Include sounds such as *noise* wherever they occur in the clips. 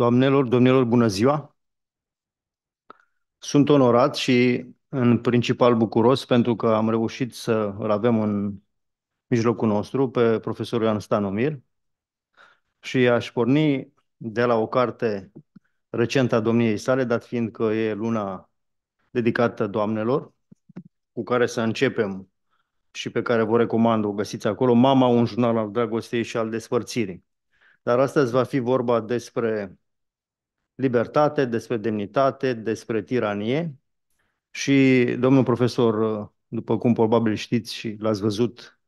Doamnelor, domnilor, bună ziua! Sunt onorat și în principal bucuros pentru că am reușit să îl avem în mijlocul nostru pe profesorul Ioan Stanomir și aș porni de la o carte recentă a domniei sale, dat fiind că e luna dedicată doamnelor, cu care să începem și pe care vă recomand, o găsiți acolo, Mama, un jurnal al dragostei și al despărțirii. Dar astăzi va fi vorba despre libertate, despre demnitate, despre tiranie și domnul profesor, după cum probabil știți și l-ați văzut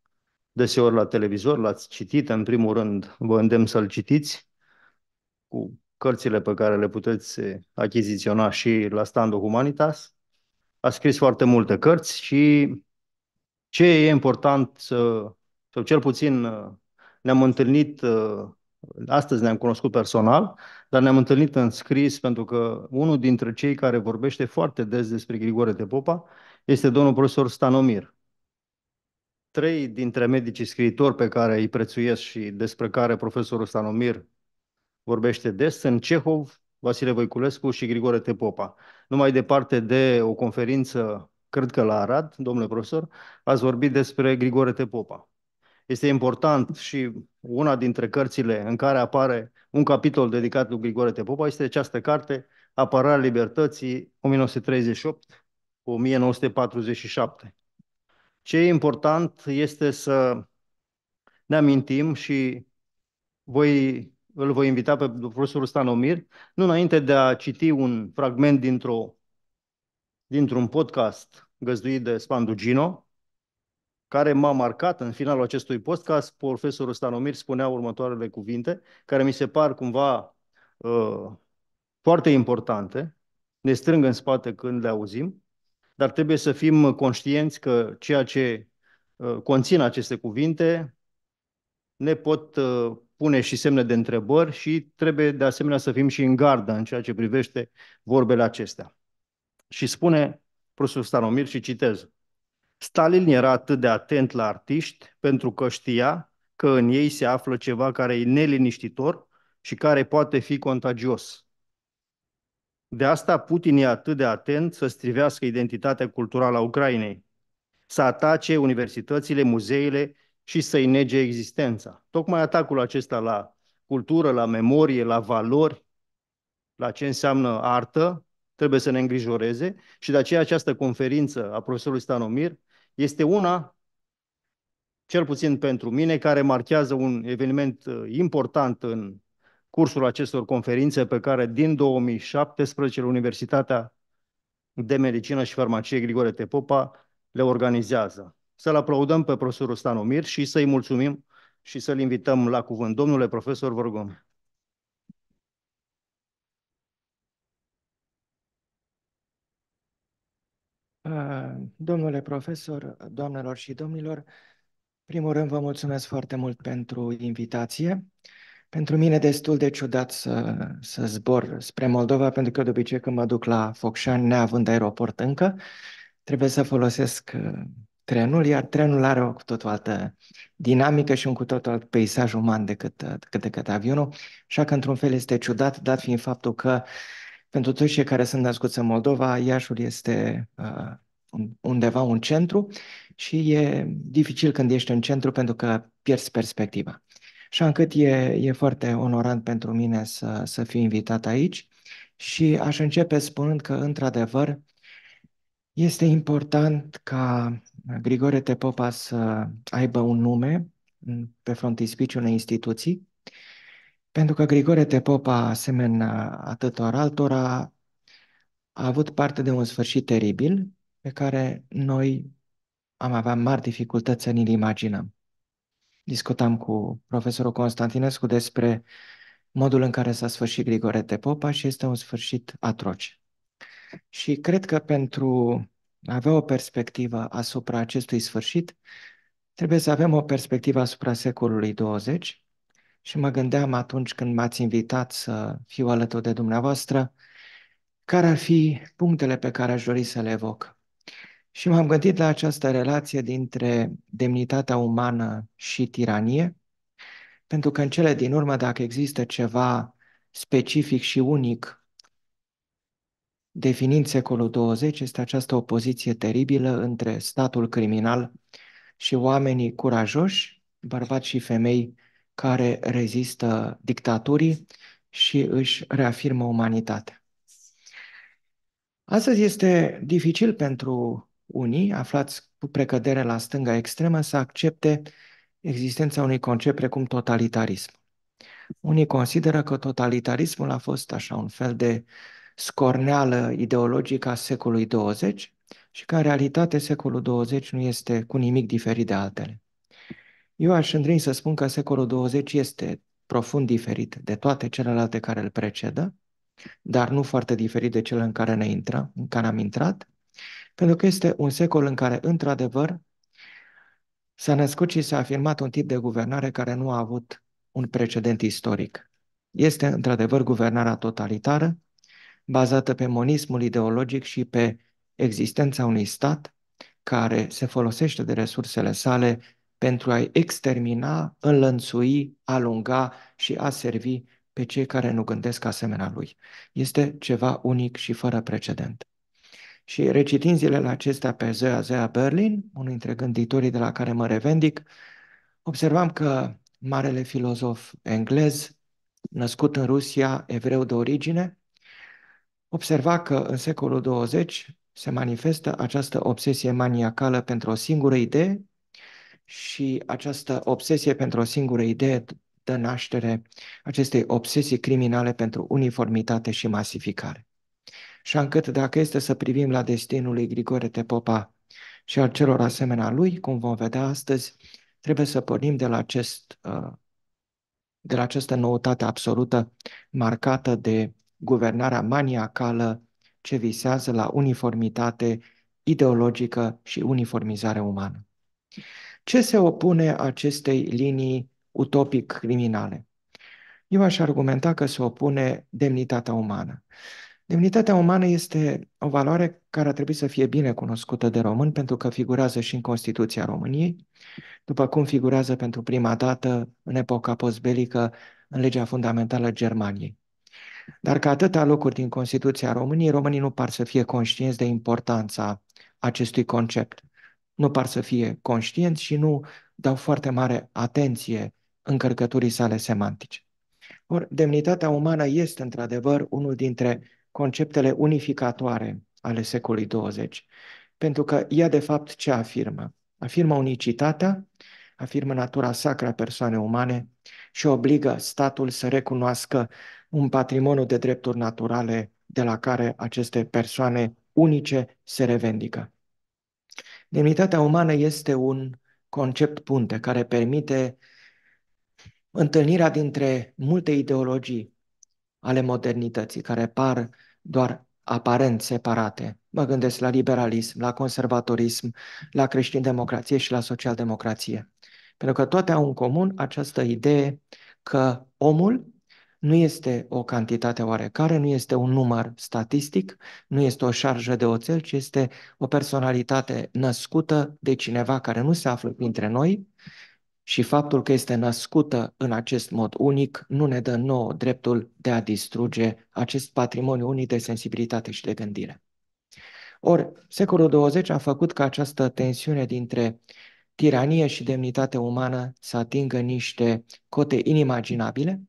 deseori la televizor, l-ați citit, în primul rând vă îndemn să-l citiți cu cărțile pe care le puteți achiziționa și la standul Humanitas. A scris foarte multe cărți și ce e important, sau cel puțin ne-am întâlnit Astăzi ne-am cunoscut personal, dar ne-am întâlnit în scris pentru că unul dintre cei care vorbește foarte des despre Grigore de Popa este domnul profesor Stanomir. Trei dintre medicii scriitori pe care îi prețuiesc și despre care profesorul Stanomir vorbește des sunt Cehov, Vasile Voiculescu și Grigore Tepopa. Numai departe de o conferință, cred că la Arad, domnule profesor, ați vorbit despre Grigore Tepopa. Este important și una dintre cărțile în care apare un capitol dedicat lui Grigore Tepopa este această carte, Apărarea Libertății 1938-1947. Ce e important este să ne amintim și voi, îl voi invita pe profesorul Stanomir, nu înainte de a citi un fragment dintr un dintr-un podcast găzduit de Spandugino, care m-a marcat în finalul acestui podcast. Profesorul Stanomir spunea următoarele cuvinte, care mi se par cumva uh, foarte importante, ne strâng în spate când le auzim, dar trebuie să fim conștienți că ceea ce uh, conțin aceste cuvinte ne pot uh, pune și semne de întrebări și trebuie de asemenea să fim și în gardă în ceea ce privește vorbele acestea. Și spune profesorul Stanomir și citez. Stalin era atât de atent la artiști pentru că știa că în ei se află ceva care e neliniștitor și care poate fi contagios. De asta Putin e atât de atent să strivească identitatea culturală a Ucrainei, să atace universitățile, muzeile și să-i nege existența. Tocmai atacul acesta la cultură, la memorie, la valori, la ce înseamnă artă, trebuie să ne îngrijoreze și de aceea această conferință a profesorului Stanomir este una, cel puțin pentru mine, care marchează un eveniment uh, important în cursul acestor conferințe pe care din 2017 Universitatea de Medicină și Farmacie Grigore Tepopa le organizează. Să-l aplaudăm pe profesorul Stanomir și să-i mulțumim și să-l invităm la cuvânt. Domnule profesor, vă rugăm. Domnule profesor, doamnelor și domnilor, primul rând vă mulțumesc foarte mult pentru invitație. Pentru mine destul de ciudat să, să zbor spre Moldova, pentru că de obicei când mă duc la Focșani, neavând aeroport încă, trebuie să folosesc uh, trenul, iar trenul are o cu totul altă dinamică și un cu totul alt peisaj uman uh, decât, decât avionul, așa că într-un fel este ciudat, dat fiind faptul că pentru toți cei care sunt născuți în Moldova, Iașul este uh, undeva un centru și e dificil când ești în centru pentru că pierzi perspectiva. Așa încât e, e foarte onorant pentru mine să, să fiu invitat aici și aș începe spunând că, într-adevăr, este important ca Grigore Tepopa să aibă un nume pe frontispiciul unei instituții, pentru că Grigore Tepopa, asemenea atâtor altora, a avut parte de un sfârșit teribil pe care noi am avea mari dificultăți să ne-l imaginăm. Discutam cu profesorul Constantinescu despre modul în care s-a sfârșit Grigore de Popa și este un sfârșit atroce. Și cred că pentru a avea o perspectivă asupra acestui sfârșit, trebuie să avem o perspectivă asupra secolului 20 și mă gândeam atunci când m-ați invitat să fiu alături de dumneavoastră, care ar fi punctele pe care aș dori să le evoc și m-am gândit la această relație dintre demnitatea umană și tiranie, pentru că în cele din urmă, dacă există ceva specific și unic definind secolul 20, este această opoziție teribilă între statul criminal și oamenii curajoși, bărbați și femei care rezistă dictaturii și își reafirmă umanitatea. Astăzi este dificil pentru unii, aflați cu precădere la stânga extremă, să accepte existența unui concept precum totalitarism. Unii consideră că totalitarismul a fost așa un fel de scorneală ideologică a secolului 20 și că în realitate secolul 20 nu este cu nimic diferit de altele. Eu aș îndrăzni să spun că secolul 20 este profund diferit de toate celelalte care îl precedă, dar nu foarte diferit de cel în care ne intră, în care am intrat, pentru că este un secol în care, într-adevăr, s-a născut și s-a afirmat un tip de guvernare care nu a avut un precedent istoric. Este, într-adevăr, guvernarea totalitară, bazată pe monismul ideologic și pe existența unui stat care se folosește de resursele sale pentru a-i extermina, înlănțui, alunga și a servi pe cei care nu gândesc asemenea lui. Este ceva unic și fără precedent. Și recitind zilele acestea pe zea zea Berlin, unul dintre gânditorii de la care mă revendic, observam că marele filozof englez, născut în Rusia, evreu de origine, observa că în secolul 20 se manifestă această obsesie maniacală pentru o singură idee și această obsesie pentru o singură idee dă naștere acestei obsesii criminale pentru uniformitate și masificare. Și încât dacă este să privim la destinul lui Grigore Tepopa și al celor asemenea lui, cum vom vedea astăzi, trebuie să pornim de la, acest, uh, de la această noutate absolută marcată de guvernarea maniacală ce visează la uniformitate ideologică și uniformizare umană. Ce se opune acestei linii utopic-criminale? Eu aș argumenta că se opune demnitatea umană. Demnitatea umană este o valoare care ar trebui să fie bine cunoscută de român pentru că figurează și în Constituția României, după cum figurează pentru prima dată în epoca postbelică în legea fundamentală Germaniei. Dar ca atâtea locuri din Constituția României, românii nu par să fie conștienți de importanța acestui concept. Nu par să fie conștienți și nu dau foarte mare atenție încărcăturii sale semantice. Or, demnitatea umană este într-adevăr unul dintre conceptele unificatoare ale secolului 20, pentru că ea de fapt ce afirmă? Afirmă unicitatea, afirmă natura sacră a persoanei umane și obligă statul să recunoască un patrimoniu de drepturi naturale de la care aceste persoane unice se revendică. Demnitatea umană este un concept punte care permite întâlnirea dintre multe ideologii ale modernității, care par doar aparent separate. Mă gândesc la liberalism, la conservatorism, la creștin-democrație și la social-democrație. Pentru că toate au în comun această idee că omul nu este o cantitate oarecare, nu este un număr statistic, nu este o șarjă de oțel, ci este o personalitate născută de cineva care nu se află printre noi, și faptul că este născută în acest mod unic nu ne dă nouă dreptul de a distruge acest patrimoniu unic de sensibilitate și de gândire. Ori, secolul 20 a făcut ca această tensiune dintre tiranie și demnitate umană să atingă niște cote inimaginabile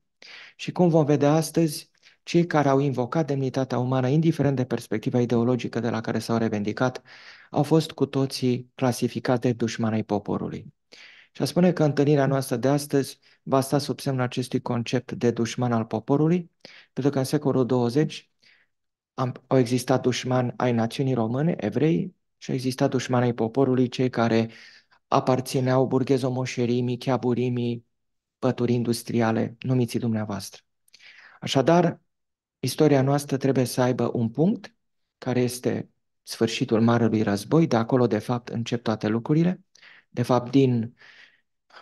și cum vom vedea astăzi, cei care au invocat demnitatea umană, indiferent de perspectiva ideologică de la care s-au revendicat, au fost cu toții clasificați de dușmanei poporului. Și a spune că întâlnirea noastră de astăzi va sta sub semnul acestui concept de dușman al poporului, pentru că în secolul 20 am, au existat dușmani ai națiunii române, evrei, și au existat dușmani ai poporului, cei care aparțineau burghezomoșerimii, cheaburimii, pături industriale, numiți dumneavoastră. Așadar, istoria noastră trebuie să aibă un punct, care este sfârșitul Marelui Război, de acolo, de fapt, încep toate lucrurile. De fapt, din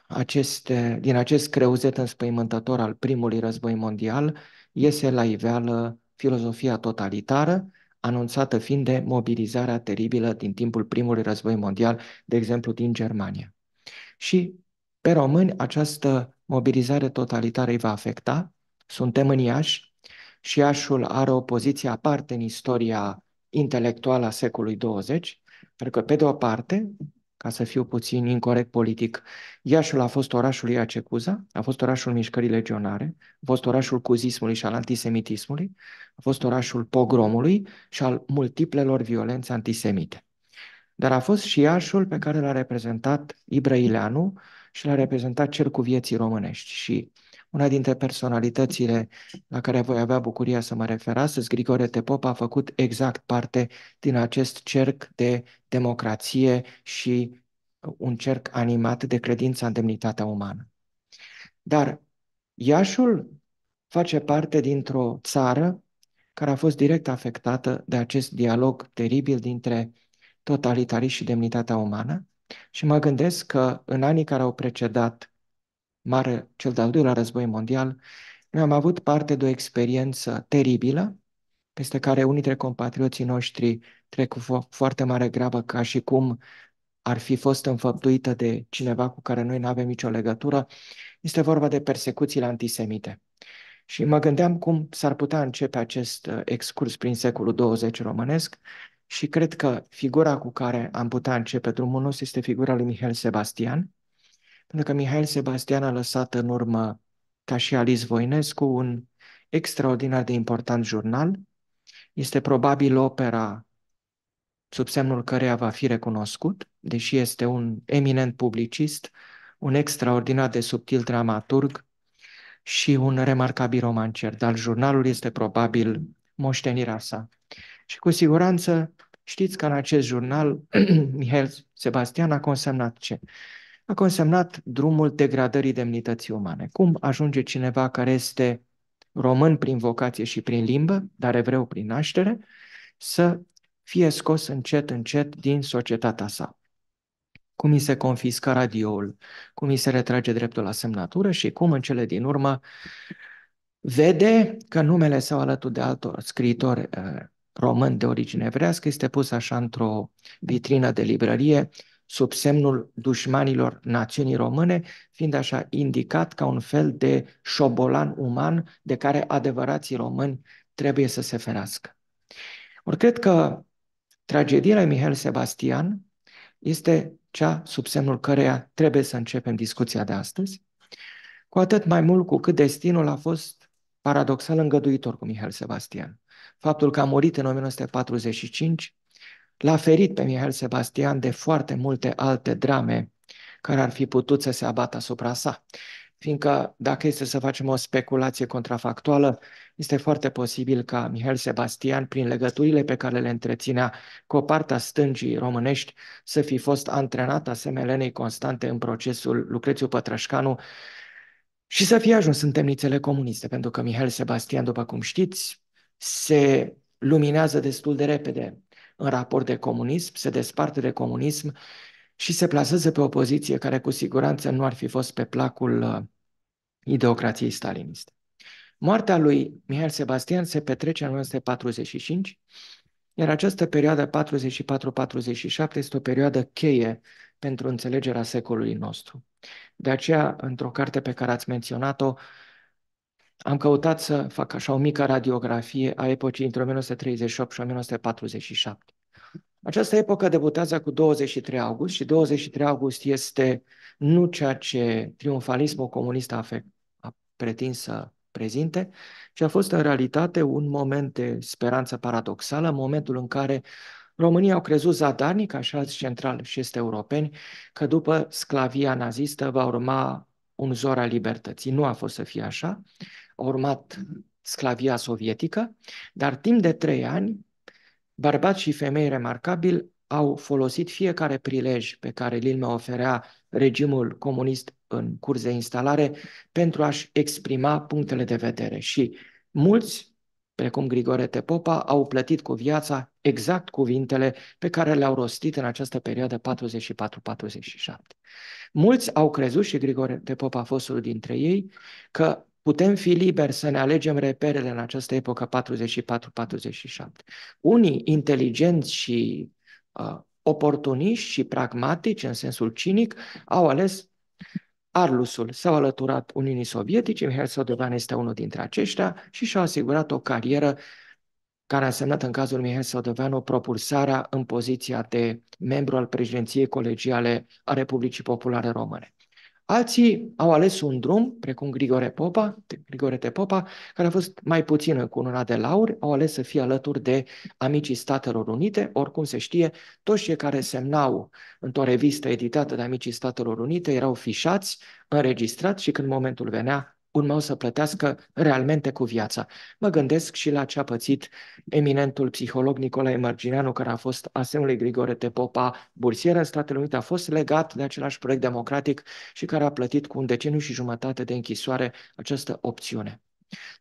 aceste, din acest creuzet înspăimântător al primului război mondial iese la iveală filozofia totalitară, anunțată fiind de mobilizarea teribilă din timpul primului război mondial, de exemplu din Germania. Și pe români această mobilizare totalitară îi va afecta. Suntem în Iași și Iașul are o poziție aparte în istoria intelectuală a secolului 20, pentru că, pe de o parte, ca să fiu puțin incorrect politic, Iașul a fost orașul Iacecuza, a fost orașul mișcării legionare, a fost orașul cuzismului și al antisemitismului, a fost orașul pogromului și al multiplelor violențe antisemite. Dar a fost și Iașul pe care l-a reprezentat Ibrăileanu și l-a reprezentat Cercul Vieții Românești. Și uh, una dintre personalitățile la care voi avea bucuria să mă refer astăzi, Grigore Tepop, a făcut exact parte din acest cerc de democrație și un cerc animat de credința în demnitatea umană. Dar Iașul face parte dintr-o țară care a fost direct afectată de acest dialog teribil dintre totalitarism și demnitatea umană și mă gândesc că în anii care au precedat mare, cel de-al doilea război mondial, noi am avut parte de o experiență teribilă, peste care unii dintre compatrioții noștri trec cu fo- foarte mare grabă ca și cum ar fi fost înfăptuită de cineva cu care noi nu avem nicio legătură, este vorba de persecuțiile antisemite. Și mă gândeam cum s-ar putea începe acest uh, excurs prin secolul 20 românesc și cred că figura cu care am putea începe drumul nostru este figura lui Mihail Sebastian, pentru că Mihail Sebastian a lăsat în urmă, ca și Alice Voinescu, un extraordinar de important jurnal. Este probabil opera sub semnul căreia va fi recunoscut, deși este un eminent publicist, un extraordinar de subtil dramaturg și un remarcabil romancer, dar jurnalul este probabil moștenirea sa. Și cu siguranță știți că în acest jurnal *clears throat* Mihail Sebastian a consemnat ce? a consemnat drumul degradării demnității umane. Cum ajunge cineva care este român prin vocație și prin limbă, dar evreu prin naștere, să fie scos încet, încet din societatea sa. Cum îi se confiscă radioul, cum îi se retrage dreptul la semnatură și cum în cele din urmă vede că numele său alături de altor scriitori eh, român de origine evrească este pus așa într-o vitrină de librărie sub semnul dușmanilor națiunii române, fiind așa indicat ca un fel de șobolan uman de care adevărații români trebuie să se ferească. Or cred că tragedia lui Mihail Sebastian este cea sub semnul căreia trebuie să începem discuția de astăzi, cu atât mai mult cu cât destinul a fost paradoxal îngăduitor cu Mihail Sebastian. Faptul că a murit în 1945 L-a ferit pe Mihail Sebastian de foarte multe alte drame care ar fi putut să se abată asupra sa. Fiindcă, dacă este să facem o speculație contrafactuală, este foarte posibil ca Mihail Sebastian, prin legăturile pe care le întreținea cu o parte a stângii românești, să fi fost antrenat asemelenei constante în procesul Lucrețiu Pătrășcanu și să fie ajuns în temnițele comuniste, pentru că Mihail Sebastian, după cum știți, se luminează destul de repede în raport de comunism, se desparte de comunism și se plasează pe o poziție care cu siguranță nu ar fi fost pe placul uh, ideocrației staliniste. Moartea lui Mihail Sebastian se petrece în 1945, iar această perioadă 44-47 este o perioadă cheie pentru înțelegerea secolului nostru. De aceea, într-o carte pe care ați menționat-o, am căutat să fac așa o mică radiografie a epocii între 1938 și 1947. Această epocă debutează cu 23 august și 23 august este nu ceea ce triumfalismul comunist a, fe- a pretins să prezinte, ci a fost în realitate un moment de speranță paradoxală, momentul în care România au crezut zadarnic, așa central și este europeni, că după sclavia nazistă va urma un zor al libertății. Nu a fost să fie așa a urmat sclavia sovietică, dar timp de trei ani, bărbați și femei remarcabili au folosit fiecare prilej pe care îl l oferea regimul comunist în curs de instalare pentru a-și exprima punctele de vedere și mulți precum Grigore Tepopa, au plătit cu viața exact cuvintele pe care le-au rostit în această perioadă 44-47. Mulți au crezut, și Grigore Tepopa a fost unul dintre ei, că Putem fi liberi să ne alegem reperele în această epocă 44-47. Unii inteligenți și uh, oportuniști și pragmatici, în sensul cinic, au ales Arlusul. S-au alăturat Uniunii Sovietice, Mihail Sodovan este unul dintre aceștia și și-a asigurat o carieră care a însemnat în cazul Mihail Sodoveanu propulsarea în poziția de membru al președinției colegiale a Republicii Populare Române. Alții au ales un drum, precum Grigore Popa, Grigore de Popa, care a fost mai puțin una de lauri, au ales să fie alături de amicii Statelor Unite. Oricum se știe, toți cei care semnau într-o revistă editată de amicii Statelor Unite erau fișați, înregistrați și când momentul venea, un om să plătească realmente cu viața. Mă gândesc și la ce a pățit eminentul psiholog Nicolae Mărgineanu, care a fost asemenea lui Grigore Tepopa, bursieră în Statele Unite, a fost legat de același proiect democratic și care a plătit cu un deceniu și jumătate de închisoare această opțiune.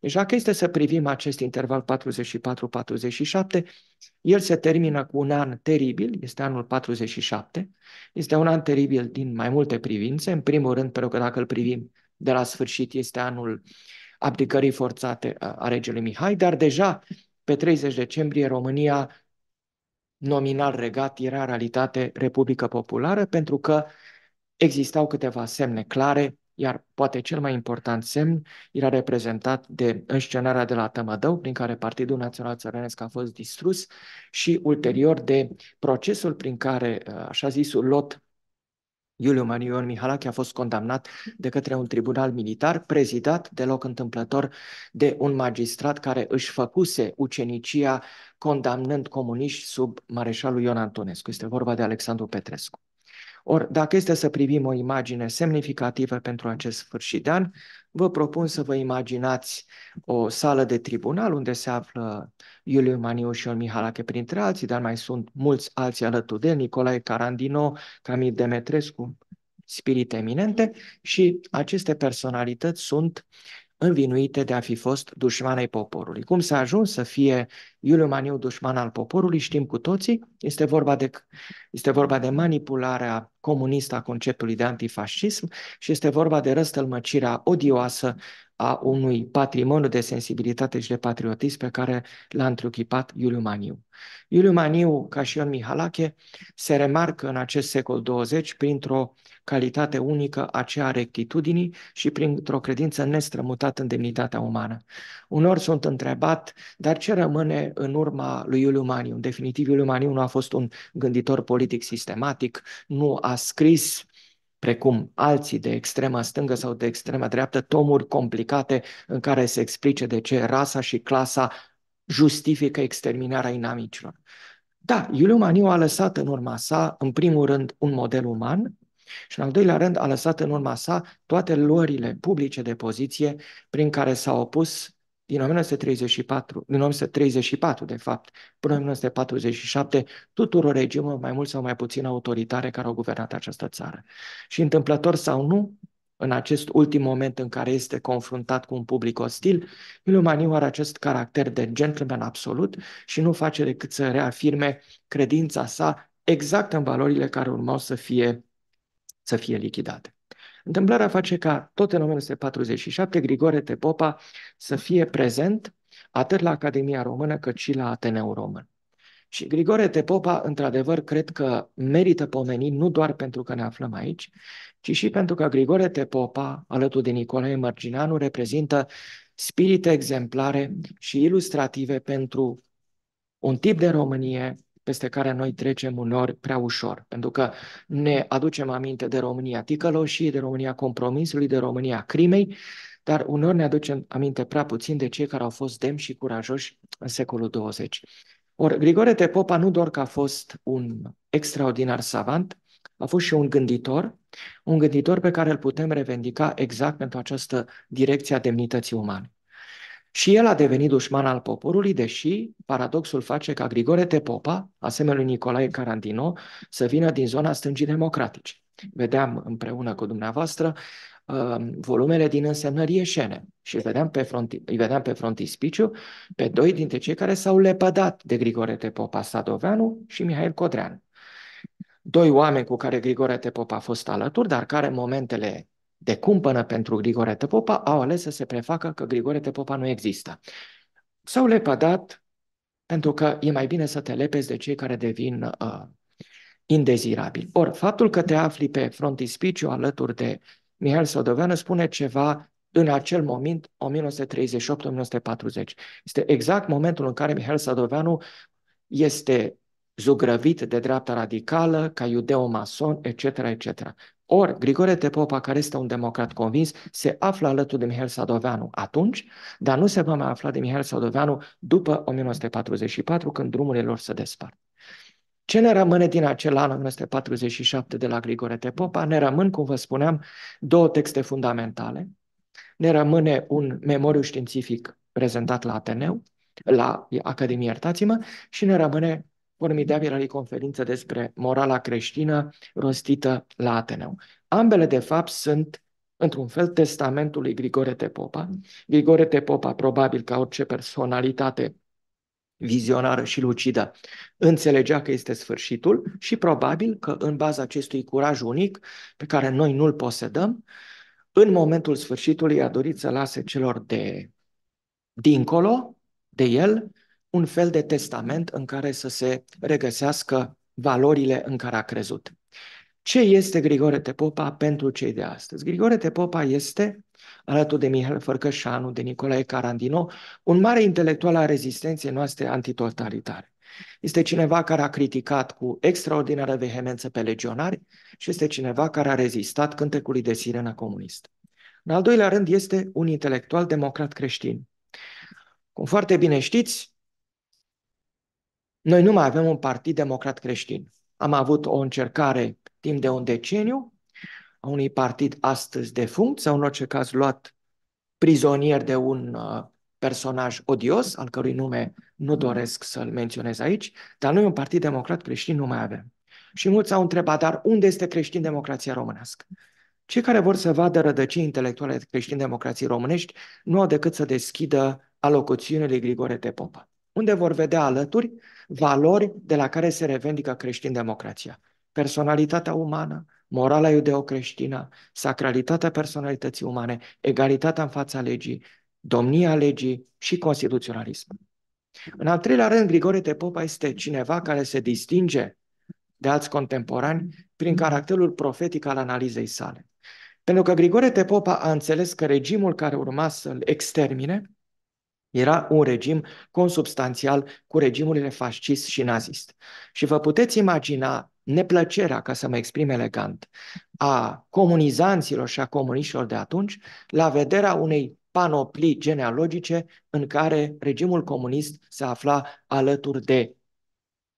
Deci dacă este să privim acest interval 44-47, el se termină cu un an teribil, este anul 47, este un an teribil din mai multe privințe, în primul rând pentru că dacă îl privim de la sfârșit este anul abdicării forțate a regelui Mihai, dar deja pe 30 decembrie România, nominal regat, era în realitate Republică Populară pentru că existau câteva semne clare, iar poate cel mai important semn era reprezentat de înscenarea de la Tămădău, prin care Partidul Național Țărănesc a fost distrus și ulterior de procesul prin care, așa zisul lot Iuliu Marion Mihalache a fost condamnat de către un tribunal militar prezidat deloc întâmplător de un magistrat care își făcuse ucenicia condamnând comuniști sub mareșalul Ion Antonescu. Este vorba de Alexandru Petrescu. Or, dacă este să privim o imagine semnificativă pentru acest sfârșit de an, Vă propun să vă imaginați o sală de tribunal unde se află Iuliu Maniu și Ion Mihalache printre alții, dar mai sunt mulți alții alături de el, Nicolae Carandino, Camil Demetrescu, spirit eminente și aceste personalități sunt învinuite de a fi fost dușmanei poporului. Cum s-a ajuns să fie Iuliu Maniu dușman al poporului, știm cu toții, este vorba de, este vorba de manipularea comunistă a conceptului de antifascism și este vorba de răstălmăcirea odioasă a unui patrimoniu de sensibilitate și de patriotism pe care l-a întruchipat Iuliu Maniu. Iuliu Maniu, ca și Ion Mihalache, se remarcă în acest secol 20 printr-o calitate unică, aceea a rectitudinii și printr-o credință nestrămutată în demnitatea umană. Unor sunt întrebat, dar ce rămâne în urma lui Iuliu Maniu? În definitiv, Iuliu Maniu nu a fost un gânditor politic sistematic, nu a scris uh, precum alții de extrema stângă sau de extrema dreaptă, tomuri complicate în care se explice de ce rasa și clasa justifică exterminarea inamicilor. Da, Iuliu Maniu a lăsat în urma sa, în primul rând, un model uman și, în al doilea rând, a lăsat în urma sa toate luările publice de poziție prin care s-a opus din 1934, din 1934 de fapt, până în 1947, tuturor regimul mai mult sau mai puțin autoritare care au guvernat această țară. Și întâmplător sau nu, în acest ultim moment în care este confruntat cu un public ostil, Ilumaniu are acest caracter de gentleman absolut și nu face decât să reafirme credința sa exact în valorile care urmau să fie, să fie lichidate. Întâmplarea face ca tot în 1947 Grigore Tepopa să fie prezent atât la Academia Română cât și la Ateneu Român. Și Grigore Tepopa, într-adevăr, cred că merită pomenit nu doar pentru că ne aflăm aici, ci și pentru că Grigore Tepopa, alături de Nicolae Mărginanu, reprezintă spirite exemplare și ilustrative pentru un tip de Românie peste care noi trecem unor prea ușor, pentru că ne aducem aminte de România ticăloșii, de România compromisului, de România crimei, dar unor ne aducem aminte prea puțin de cei care au fost demni și curajoși în secolul 20. Or, Grigore Popa nu doar că a fost un extraordinar savant, a fost și un gânditor, un gânditor pe care îl putem revendica exact pentru această direcție a demnității umane. Și el a devenit dușman al poporului, deși paradoxul face ca Grigore Tepopa, asemenea lui Nicolae Carandino, să vină din zona stângii democratice. Vedeam împreună cu dumneavoastră uh, volumele din însemnări ieșene și vedeam pe, fronti, îi vedeam pe frontispiciu pe doi dintre cei care s-au lepădat de Grigore Tepopa, Sadoveanu și Mihail Codreanu. Doi oameni cu care Grigore Tepopa a fost alături, dar care în momentele de cumpănă pentru Grigore Tăpopa, au ales să se prefacă că Grigore Tăpopa nu există. S-au lepădat pentru că e mai bine să te lepezi de cei care devin uh, indezirabili. Or, faptul că te afli pe frontispiciu alături de Mihail Sodoveanu spune ceva în acel moment, 1938-1940. Este exact momentul în care Mihail Sadoveanu este zugrăvit de dreapta radicală, ca iudeo-mason, etc., etc. Ori Grigore Tepopa, care este un democrat convins, se află alături de Mihail Sadoveanu atunci, dar nu se va mai afla de Mihail Sadoveanu după 1944, când drumurile lor se despart. Ce ne rămâne din acel an 1947 de la Grigore Tepopa? Ne rămân, cum vă spuneam, două texte fundamentale. Ne rămâne un memoriu științific prezentat la Ateneu, la Academie, iertați-mă, și ne rămâne formidabilei conferință despre morala creștină rostită la Ateneu. Ambele, de fapt, sunt într-un fel, testamentul lui Grigore Tepopa. Grigore Tepopa, probabil ca orice personalitate vizionară și lucidă, înțelegea că este sfârșitul și probabil că în baza acestui curaj unic pe care noi nu-l posedăm, în momentul sfârșitului a dorit să lase celor de dincolo de el un fel de testament în care să se regăsească valorile în care a crezut. Ce este Grigore Tepopa pentru cei de astăzi? Grigore Tepopa este, alături de Mihail Fărcășanu, de Nicolae Carandino, un mare intelectual al rezistenței noastre antitotalitare. Este cineva care a criticat cu extraordinară vehemență pe legionari și este cineva care a rezistat cântecului de sirena comunist. În al doilea rând, este un intelectual democrat creștin. Cum foarte bine știți, noi nu mai avem un partid democrat creștin. Am avut o încercare timp de un deceniu a unui partid astăzi defunct sau în orice caz luat prizonier de un uh, personaj odios, al cărui nume nu doresc să-l menționez aici, dar noi un partid democrat creștin nu mai avem. Și mulți au întrebat, dar unde este creștin democrația românească? Cei care vor să vadă rădăcini intelectuale creștin democrației românești nu au decât să deschidă alocuțiunile Grigore Popa unde vor vedea alături valori de la care se revendică creștin-democrația. Personalitatea umană, morala iudeocreștină, sacralitatea personalității umane, egalitatea în fața legii, domnia legii și constituționalism. În al treilea rând, Grigore Popa este cineva care se distinge de alți contemporani prin caracterul profetic al analizei sale. Pentru că Grigore Tepopa a înțeles că regimul care urma să-l extermine era un regim consubstanțial cu regimurile fascist și nazist. Și vă puteți imagina neplăcerea, ca să mă exprim elegant, a comunizanților și a comuniștilor de atunci la vederea unei panoplii genealogice în care regimul comunist se afla alături de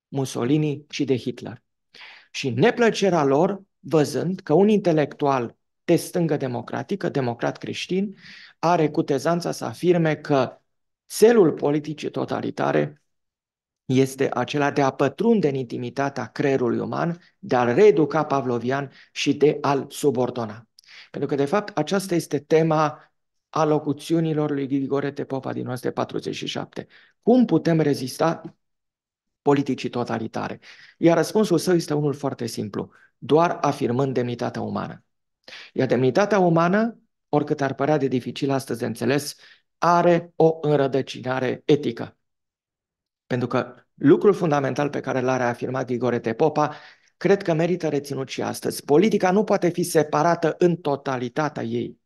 Mussolini și de Hitler. Și neplăcerea lor văzând că un intelectual de stângă democratică, democrat creștin, are cutezanța să afirme că Selul politicii totalitare este acela de a pătrunde în intimitatea creierului uman, de a-l reeduca pavlovian și de a-l subordona. Pentru că, de fapt, aceasta este tema alocuțiunilor lui Grigore Tepopa din 1947. Cum putem rezista politicii totalitare? Iar răspunsul său este unul foarte simplu, doar afirmând demnitatea umană. Iar demnitatea umană, oricât ar părea de dificil astăzi de înțeles, are o înrădăcinare etică. Pentru că lucrul fundamental pe care l-a reafirmat Grigore Popa, cred că merită reținut și astăzi. Politica nu poate fi separată în totalitatea ei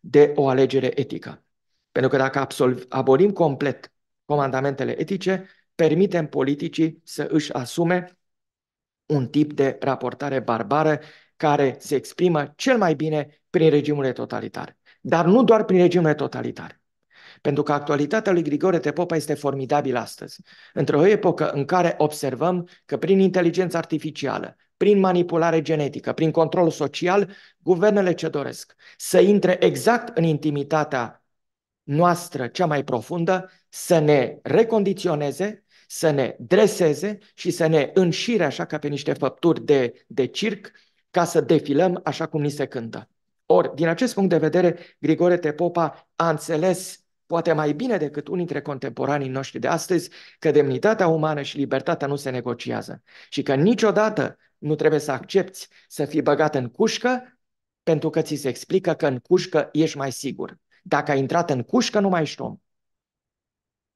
de o alegere etică. Pentru că dacă abolim complet comandamentele etice, permitem politicii să își asume un tip de raportare barbară care se exprimă cel mai bine prin regimurile totalitare. Dar nu doar prin regimurile totalitare. Pentru că actualitatea lui Grigore Tepopa este formidabilă astăzi, într-o epocă în care observăm că prin inteligență artificială, prin manipulare genetică, prin control social, guvernele ce doresc să intre exact în intimitatea noastră cea mai profundă, să ne recondiționeze, să ne dreseze și să ne înșire așa ca pe niște făpturi de, de circ ca să defilăm așa cum ni se cântă. Ori, din acest punct de vedere, Grigore Tepopa a înțeles poate mai bine decât unii dintre contemporanii noștri de astăzi, că demnitatea umană și libertatea nu se negociază și că niciodată nu trebuie să accepti să fii băgat în cușcă pentru că ți se explică că în cușcă ești mai sigur. Dacă ai intrat în cușcă, nu mai ești om.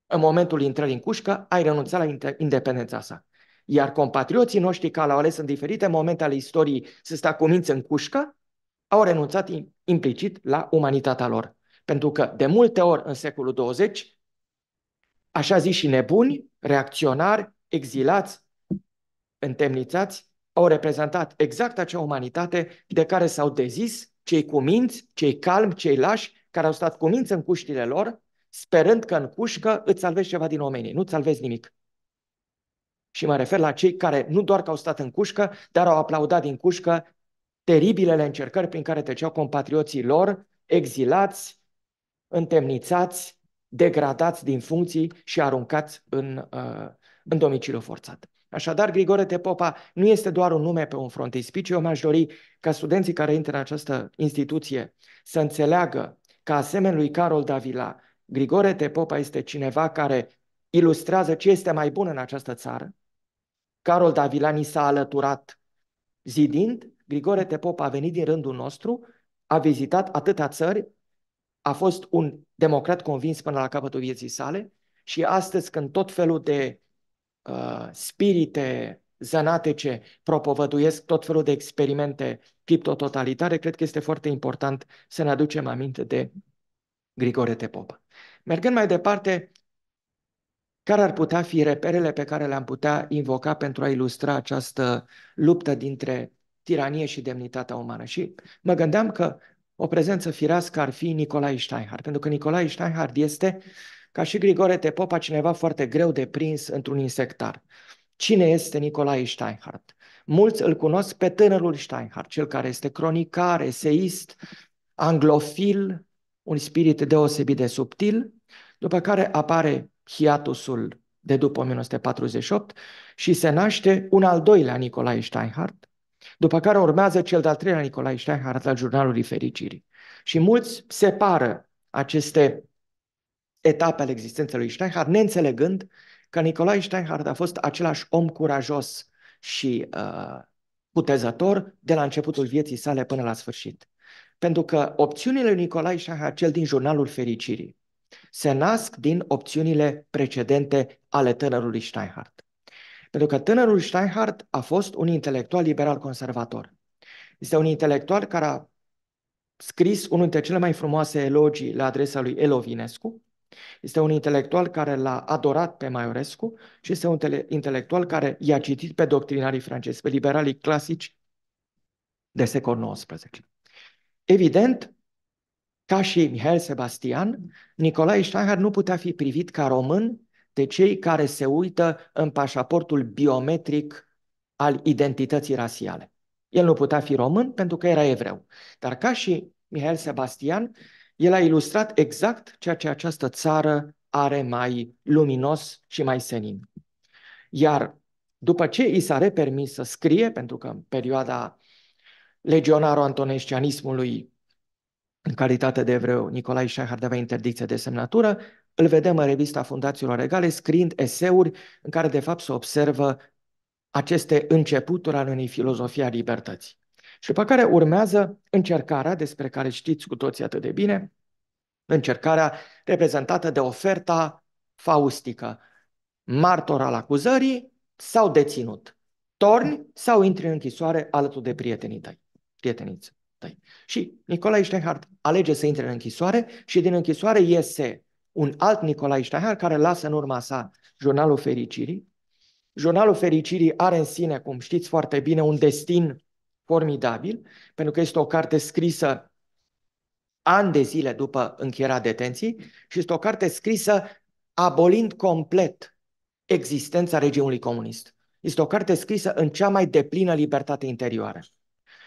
În momentul intrării în cușcă, ai renunțat la independența sa. Iar compatrioții noștri care au ales în diferite momente ale istoriei să stea cuminți în cușcă, au renunțat implicit la umanitatea lor. Pentru că de multe ori în secolul 20, așa zis și nebuni, reacționari, exilați, întemnițați, au reprezentat exact acea umanitate de care s-au dezis cei cuminți, cei calmi, cei lași, care au stat cuminți în cuștile lor, sperând că în cușcă îți salvezi ceva din omenie. Nu-ți salvezi nimic. Și mă refer la cei care nu doar că au stat în cușcă, dar au aplaudat din cușcă teribilele încercări prin care treceau compatrioții lor, exilați, întemnițați, degradați din funcții și aruncați în, uh, în domiciliu forțat. Așadar, Grigore Tepopa nu este doar un nume pe un frontispiciu. Eu mi-aș dori ca studenții care intră în această instituție să înțeleagă că, asemenea lui Carol Davila, Grigore Tepopa este cineva care ilustrează ce este mai bun în această țară. Carol Davila ni s-a alăturat zidind, Grigore Tepopa a venit din rândul nostru, a vizitat atâtea țări a fost un democrat convins până la capătul vieții sale și astăzi când tot felul de uh, spirite zanatece propovăduiesc tot felul de experimente criptototalitare, cred că este foarte important să ne aducem aminte de Grigore Tepopa. Mergând mai departe, care ar putea fi reperele pe care le-am putea invoca pentru a ilustra această luptă dintre tiranie și demnitatea umană? Și mă gândeam că o prezență firească ar fi Nicolae Steinhardt, pentru că Nicolae Steinhardt este, ca și Grigore Tepopa, cineva foarte greu de prins într-un insectar. Cine este Nicolae Steinhardt? Mulți îl cunosc pe tânărul Steinhardt, cel care este cronicar, eseist, anglofil, un spirit deosebit de subtil, după care apare hiatusul de după 1948 și se naște un al doilea Nicolae Steinhardt, după care urmează cel de-al treilea Nicolae Steinhardt al Jurnalului Fericirii. Și mulți separă aceste etape ale existenței lui Steinhardt, neînțelegând că Nicolae Steinhardt a fost același om curajos și uh, putezător de la începutul vieții sale până la sfârșit. Pentru că opțiunile lui Nicolae Steinhardt, cel din Jurnalul Fericirii, se nasc din opțiunile precedente ale tânărului Steinhardt. Pentru că tânărul Steinhardt a fost un intelectual liberal conservator. Este un intelectual care a scris unul dintre cele mai frumoase elogii la adresa lui Elovinescu. Este un intelectual care l-a adorat pe Maiorescu și este un intelectual care i-a citit pe doctrinarii francezi, pe liberalii clasici de secolul XIX. Evident, ca și Mihail Sebastian, Nicolae Steinhardt nu putea fi privit ca român de cei care se uită în pașaportul biometric al identității rasiale. El nu putea fi român pentru că era evreu. Dar ca și Mihail Sebastian, el a ilustrat exact ceea ce această țară are mai luminos și mai senin. Iar după ce i s-a repermis să scrie, pentru că în perioada legionaro-antonescianismului, în calitate de evreu, Nicolae Șahar avea interdicție de semnătură, îl vedem în revista Fundațiilor Regale scriind eseuri în care de fapt se observă aceste începuturi ale unei filozofii a libertății. Și după care urmează încercarea despre care știți cu toții atât de bine, încercarea reprezentată de oferta faustică, martor al acuzării sau deținut, torni sau intri în închisoare alături de prietenii tăi, prieteniță tăi. Și Nicolae Steinhardt alege să intre în închisoare și din închisoare iese un alt Nicolae Steiner care lasă în urma sa Jurnalul Fericirii. Jurnalul Fericirii are în sine, cum știți foarte bine, un destin formidabil, pentru că este o carte scrisă ani de zile după încheierea detenției și este o carte scrisă abolind complet existența regimului comunist. Este o carte scrisă în cea mai deplină libertate interioară.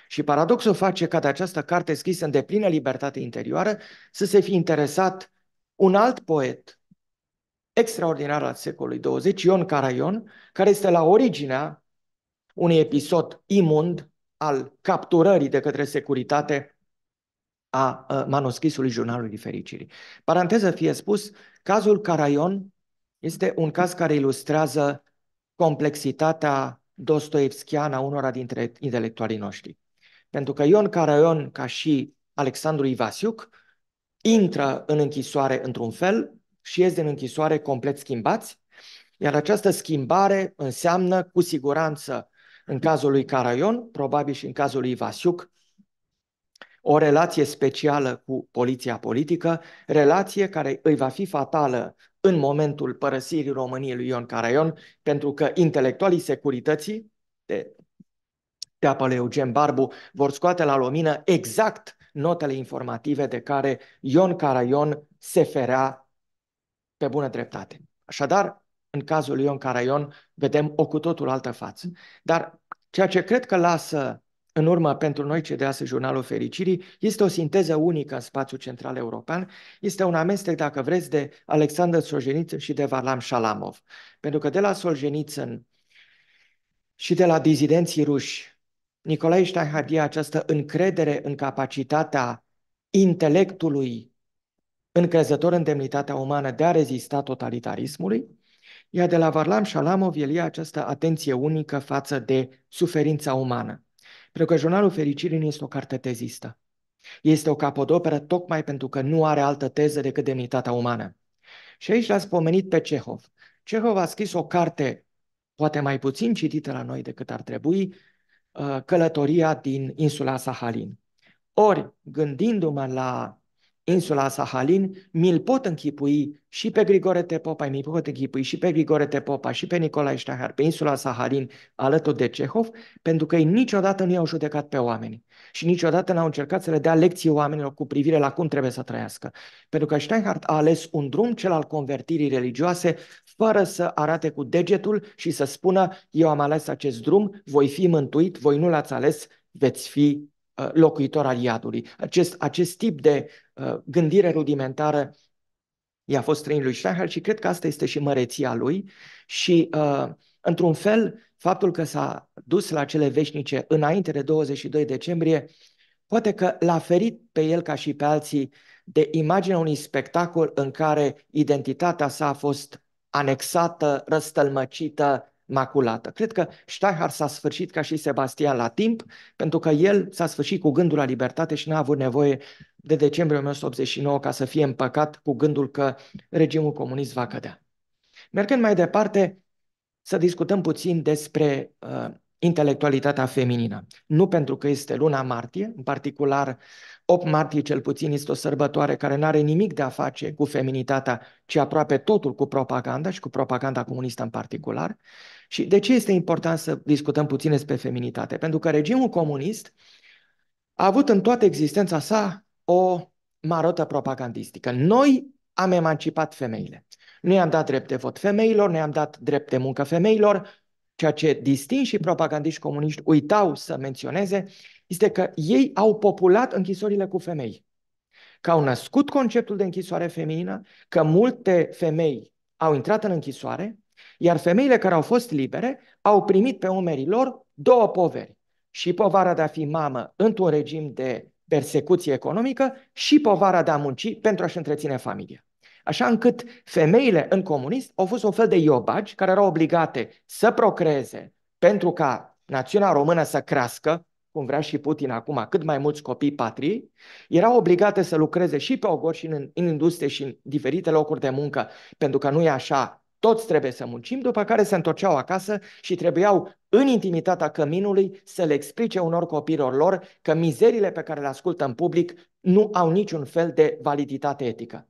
Și paradoxul face ca de această carte scrisă în deplină libertate interioară să se fi interesat un alt poet extraordinar al secolului 20, Ion Caraion, care este la originea unui episod imund al capturării de către securitate a ă, manuscrisului Jurnalului Fericirii. Paranteză fie spus, cazul Caraion este un caz care ilustrează complexitatea dostoevskiană a unora dintre intelectualii noștri. Pentru că Ion Caraion, ca și Alexandru Ivasiuc, intră în închisoare într-un fel și ies din închisoare complet schimbați, iar această schimbare înseamnă cu siguranță în cazul lui Caraion, probabil și în cazul lui Vasiuc, o relație specială cu poliția politică, relație care îi va fi fatală în momentul părăsirii României lui Ion Caraion, pentru că intelectualii securității de teapă Eugen Barbu vor scoate la lumină exact notele informative de care Ion Caraion se ferea pe bună dreptate. Așadar, în cazul lui Ion Caraion, vedem o cu totul altă față. Dar ceea ce cred că lasă în urmă pentru noi ce de Jurnalul Fericirii, este o sinteză unică în spațiul central european, este un amestec, dacă vreți, de Alexander Solzhenitsyn și de Varlam Shalamov. Pentru că de la Solzhenitsyn și de la dizidenții ruși Nicolae Ștaihadia această încredere în capacitatea intelectului încrezător în demnitatea umană de a rezista totalitarismului, iar de la Varlam Shalamov el ia această atenție unică față de suferința umană. Pentru că Jurnalul Fericirii nu este o carte tezistă. Este o capodoperă tocmai pentru că nu are altă teză decât demnitatea umană. Și aici l-ați pomenit pe Cehov. Cehov a scris o carte, poate mai puțin citită la noi decât ar trebui, Uh, călătoria din insula Sahalin. Ori, gândindu-mă la insula Sahalin, mi-l pot închipui și pe Grigore Tepopa, mi-l pot închipui și pe Grigore Tepopa și pe Nicolae Ștahar, pe insula Sahalin, alături de Cehov, pentru că ei niciodată nu i-au judecat pe oameni și niciodată n-au încercat să le dea lecții oamenilor cu privire la cum trebuie să trăiască. Pentru că Steinhardt a ales un drum cel al convertirii religioase fără să arate cu degetul și să spună eu am ales acest drum, voi fi mântuit, voi nu l-ați ales, veți fi uh, locuitor al iadului. Acest, acest tip de uh, gândire rudimentară i-a fost trăind lui Steinhardt și cred că asta este și măreția lui și uh, într-un fel faptul că s-a dus la cele veșnice înainte de 22 decembrie, poate că l-a ferit pe el ca și pe alții de imaginea unui spectacol în care identitatea sa a fost anexată, răstălmăcită, maculată. Cred că Steinhardt s-a sfârșit ca și Sebastian la timp, pentru că el s-a sfârșit cu gândul la libertate și n-a avut nevoie de decembrie 1989 ca să fie împăcat cu gândul că regimul comunist va cădea. Mergând mai departe, să discutăm puțin despre uh, intelectualitatea feminină. Nu pentru că este luna martie, în particular 8 martie cel puțin este o sărbătoare care nu are nimic de a face cu feminitatea, ci aproape totul cu propaganda și cu propaganda comunistă în particular. Și de ce este important să discutăm puțin despre feminitate? Pentru că regimul comunist a avut în toată existența sa o marotă propagandistică. Noi am emancipat femeile. Nu i-am dat drept de vot femeilor, nu i-am dat drept de muncă femeilor. Ceea ce distinși și propagandiști comuniști uitau să menționeze este că ei au populat închisorile cu femei. Că au născut conceptul de închisoare feminină, că multe femei au intrat în închisoare, iar femeile care au fost libere au primit pe umerii lor două poveri. Și povara de a fi mamă într-un regim de persecuție economică și povara de a munci pentru a-și întreține familia. Așa încât femeile în comunist au fost un fel de iobagi care erau obligate să procreeze pentru ca națiunea română să crească, cum vrea și Putin acum, cât mai mulți copii patrii, erau obligate să lucreze și pe ogor și în, în industrie și în diferite locuri de muncă, pentru că nu e așa, toți trebuie să muncim, după care se întorceau acasă și trebuiau în intimitatea căminului să le explice unor copilor lor că mizerile pe care le ascultă în public nu au niciun fel de validitate etică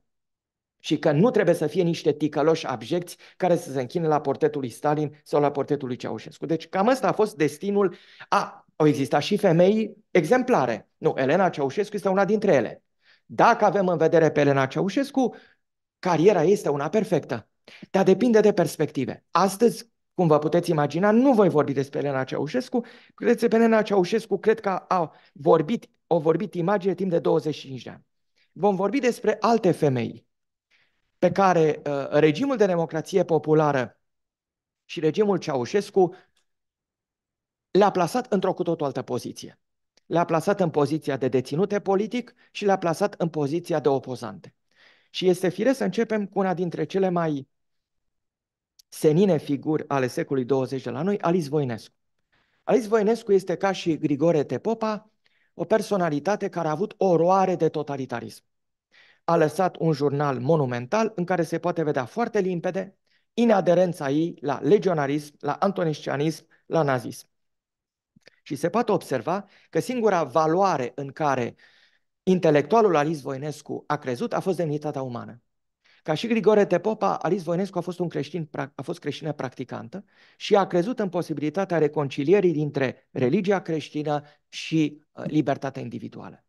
și că nu trebuie să fie niște ticăloși abjecți care să se închine la portretul lui Stalin sau la portretul lui Ceaușescu. Deci cam ăsta a fost destinul. A, au existat și femei exemplare. Nu, Elena Ceaușescu este una dintre ele. Dacă avem în vedere pe Elena Ceaușescu, cariera este una perfectă. Dar depinde de perspective. Astăzi, cum vă puteți imagina, nu voi vorbi despre Elena Ceaușescu. Credeți, pe Elena Ceaușescu cred că a vorbit, o vorbit imagine timp de 25 de ani. Vom vorbi despre alte femei pe care uh, regimul de democrație populară și regimul Ceaușescu le-a plasat într-o cu totul altă poziție. Le-a plasat în poziția de deținute politic și le-a plasat în poziția de opozante. Și este firesc să începem cu una dintre cele mai senine figuri ale secolului 20 de la noi, Alice Voinescu. Alice Voinescu este ca și Grigore Tepopa, o personalitate care a avut oroare de totalitarism a lăsat un jurnal monumental în care se poate vedea foarte limpede inaderența ei la legionarism, la antoniscianism, la nazism. Și se poate observa că singura valoare în care intelectualul Alice Voinescu a crezut a fost demnitatea umană. Ca și Grigore Tepopa, Alice Voinescu a fost, un creștin, a fost creștină practicantă și a crezut în posibilitatea reconcilierii dintre religia creștină și uh, libertatea individuală.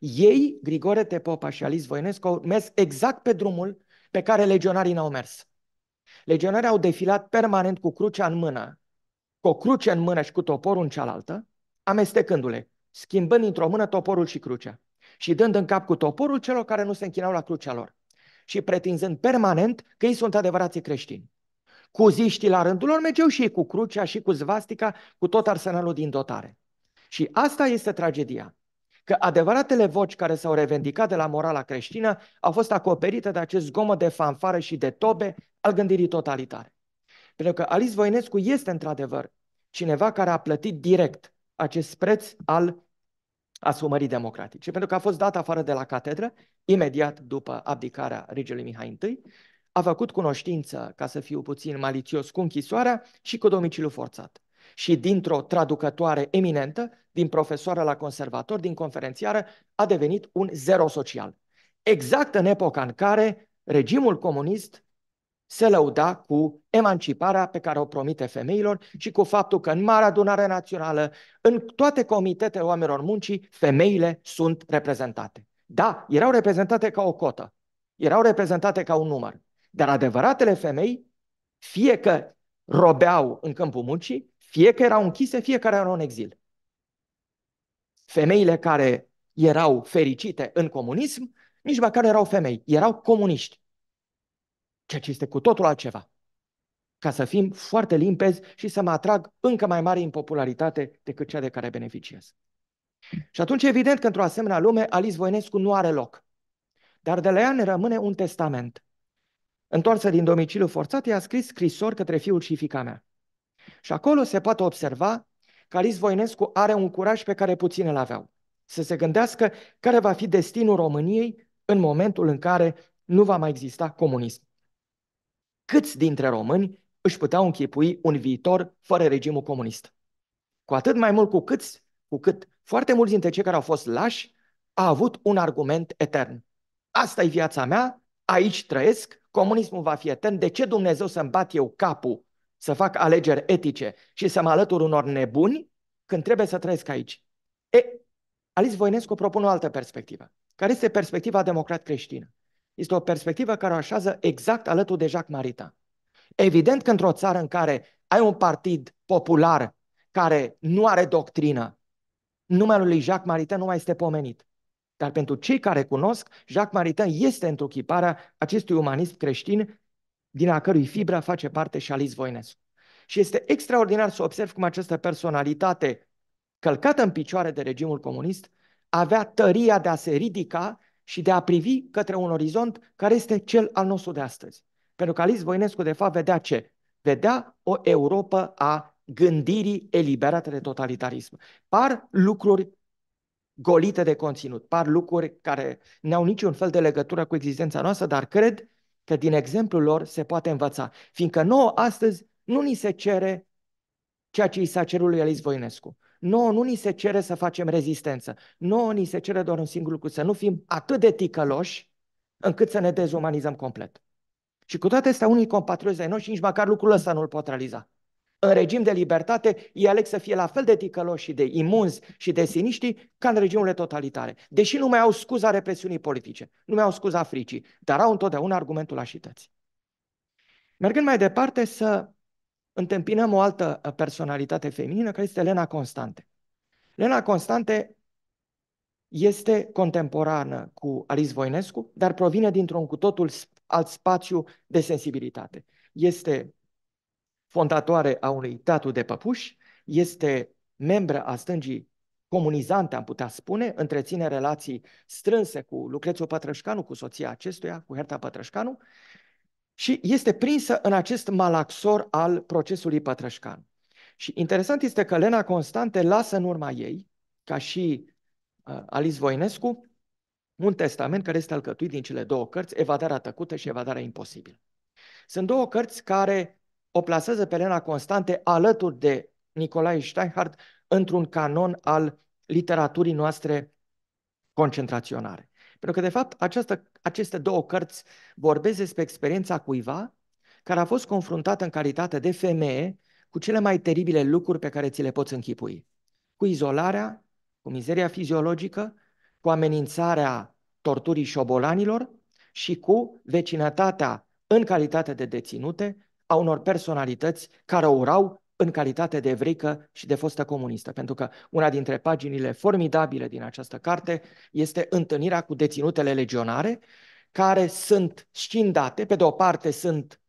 Ei, Grigore Tepopa și Alice Voinescu, mers exact pe drumul pe care legionarii n-au mers. Legionarii au defilat permanent cu crucea în mână, cu o cruce în mână și cu toporul în cealaltă, amestecându-le, schimbând într o mână toporul și crucea și dând în cap cu toporul celor care nu se închinau la crucea lor și pretinzând permanent că ei sunt adevărații creștini. Cu ziștii la rândul lor mergeau și ei cu crucea și cu zvastica, cu tot arsenalul din dotare. Și asta este tragedia că adevăratele voci care s-au revendicat de la morala creștină au fost acoperite de acest zgomot de fanfară și de tobe al gândirii totalitare. Pentru că Alice Voinescu este într-adevăr cineva care a plătit direct acest preț al asumării democratice, pentru că a fost dat afară de la catedră imediat după abdicarea regelui Mihai I, a făcut cunoștință, ca să fiu puțin malicios, cu închisoarea și cu domiciliul forțat. Și dintr-o traducătoare eminentă din profesoară la conservator, din conferențiară, a devenit un zero social. Exact în epoca în care regimul comunist se lăuda cu emanciparea pe care o promite femeilor și cu faptul că în Marea Adunare Națională, în toate comitetele oamenilor muncii, femeile sunt reprezentate. Da, erau reprezentate ca o cotă, erau reprezentate ca un număr, dar adevăratele femei, fie că robeau în câmpul muncii, fie că erau închise, fie că erau în exil. Femeile care erau fericite în comunism, nici măcar erau femei, erau comuniști. Ceea ce este cu totul altceva. Ca să fim foarte limpezi și să mă atrag încă mai mare impopularitate decât cea de care beneficiez. Și atunci, evident că într-o asemenea lume, Alice Voinescu nu are loc. Dar de la ea ne rămâne un testament. Întoarsă din domiciliu forțat, i-a scris scrisori către fiul și fica mea. Și acolo se poate observa Calis Voinescu are un curaj pe care puțin îl aveau. Să se gândească care va fi destinul României în momentul în care nu va mai exista comunism. Câți dintre români își puteau închipui un viitor fără regimul comunist? Cu atât mai mult cu câți, cu cât foarte mulți dintre cei care au fost lași a avut un argument etern. Asta e viața mea, aici trăiesc, comunismul va fi etern, de ce Dumnezeu să-mi bat eu capul să fac alegeri etice și să mă alătur unor nebuni când trebuie să trăiesc aici. E, Alice Voinescu propune o altă perspectivă, care este perspectiva democrat-creștină. Este o perspectivă care o așează exact alături de Jacques Marita. Evident că într-o țară în care ai un partid popular care nu are doctrină, numele lui Jacques Maritain nu mai este pomenit. Dar pentru cei care cunosc, Jacques Maritain este într-o întruchiparea acestui umanism creștin din a cărui fibra face parte și Alice Voinescu. Și este extraordinar să observ cum această personalitate călcată în picioare de regimul comunist avea tăria de a se ridica și de a privi către un orizont care este cel al nostru de astăzi. Pentru că Alice Voinescu, de fapt, vedea ce? Vedea o Europa a gândirii eliberate de totalitarism. Par lucruri golite de conținut, par lucruri care n-au niciun fel de legătură cu existența noastră, dar cred că din exemplul lor se poate învăța, fiindcă nouă astăzi nu ni se cere ceea ce i s-a cerut lui Elis Voinescu. Nouă nu ni se cere să facem rezistență. Nouă ni se cere doar un singur lucru, să nu fim atât de ticăloși încât să ne dezumanizăm complet. Și cu toate astea, unii compatrioți ai noștri nici măcar lucrul ăsta nu-l pot realiza în regim de libertate, ei aleg să fie la fel de ticăloși și de imunzi și de siniști ca în regimurile totalitare. Deși nu mai au scuza represiunii politice, nu mai au scuza fricii, dar au întotdeauna argumentul așității. Mergând mai departe, să întâmpinăm o altă uh, personalitate feminină, care este Elena Constante. Elena Constante este contemporană cu Alice Voinescu, dar provine dintr-un cu totul alt spațiu de sensibilitate. Este fondatoare a unui tatu de păpuși, este membră a stângii comunizante, am putea spune, întreține relații strânse cu Lucrețiu Pătrășcanu, cu soția acestuia, cu Herta Pătrășcanu, și este prinsă în acest malaxor al procesului Pătrășcan. Și interesant este că Lena Constante lasă în urma ei, ca și uh, Alice Voinescu, un testament care este alcătuit din cele două cărți, Evadarea tăcută și Evadarea imposibilă. Sunt două cărți care o plasează pe Elena Constante alături de Nicolae Steinhardt într-un canon al literaturii noastre concentraționare. Pentru că, de fapt, această, aceste două cărți vorbesc despre experiența cuiva care a fost confruntată în calitate de femeie cu cele mai teribile lucruri pe care ți le poți închipui. Cu izolarea, cu mizeria fiziologică, cu amenințarea torturii șobolanilor și cu vecinătatea în calitate de deținute a unor personalități care urau în calitate de evreică și de fostă comunistă. Pentru că una dintre paginile formidabile din această carte este întâlnirea cu deținutele legionare, care sunt scindate, pe de o parte sunt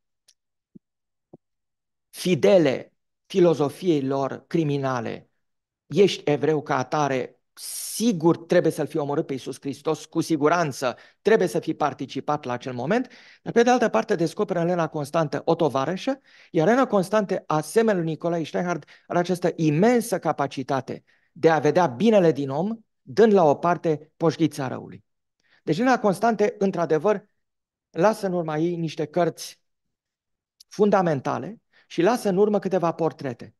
fidele filozofiei lor criminale, ești evreu ca atare, sigur trebuie să-L fi omorât pe Iisus Hristos, cu siguranță trebuie să fi participat la acel moment, dar pe de altă parte descoperă Elena Constantă o tovarășă, iar Elena Constante, asemenea lui Nicolae Steinhardt, are această imensă capacitate de a vedea binele din om, dând la o parte poșghița răului. Deci Elena Constante, într-adevăr, lasă în urma ei niște cărți fundamentale și lasă în urmă câteva portrete.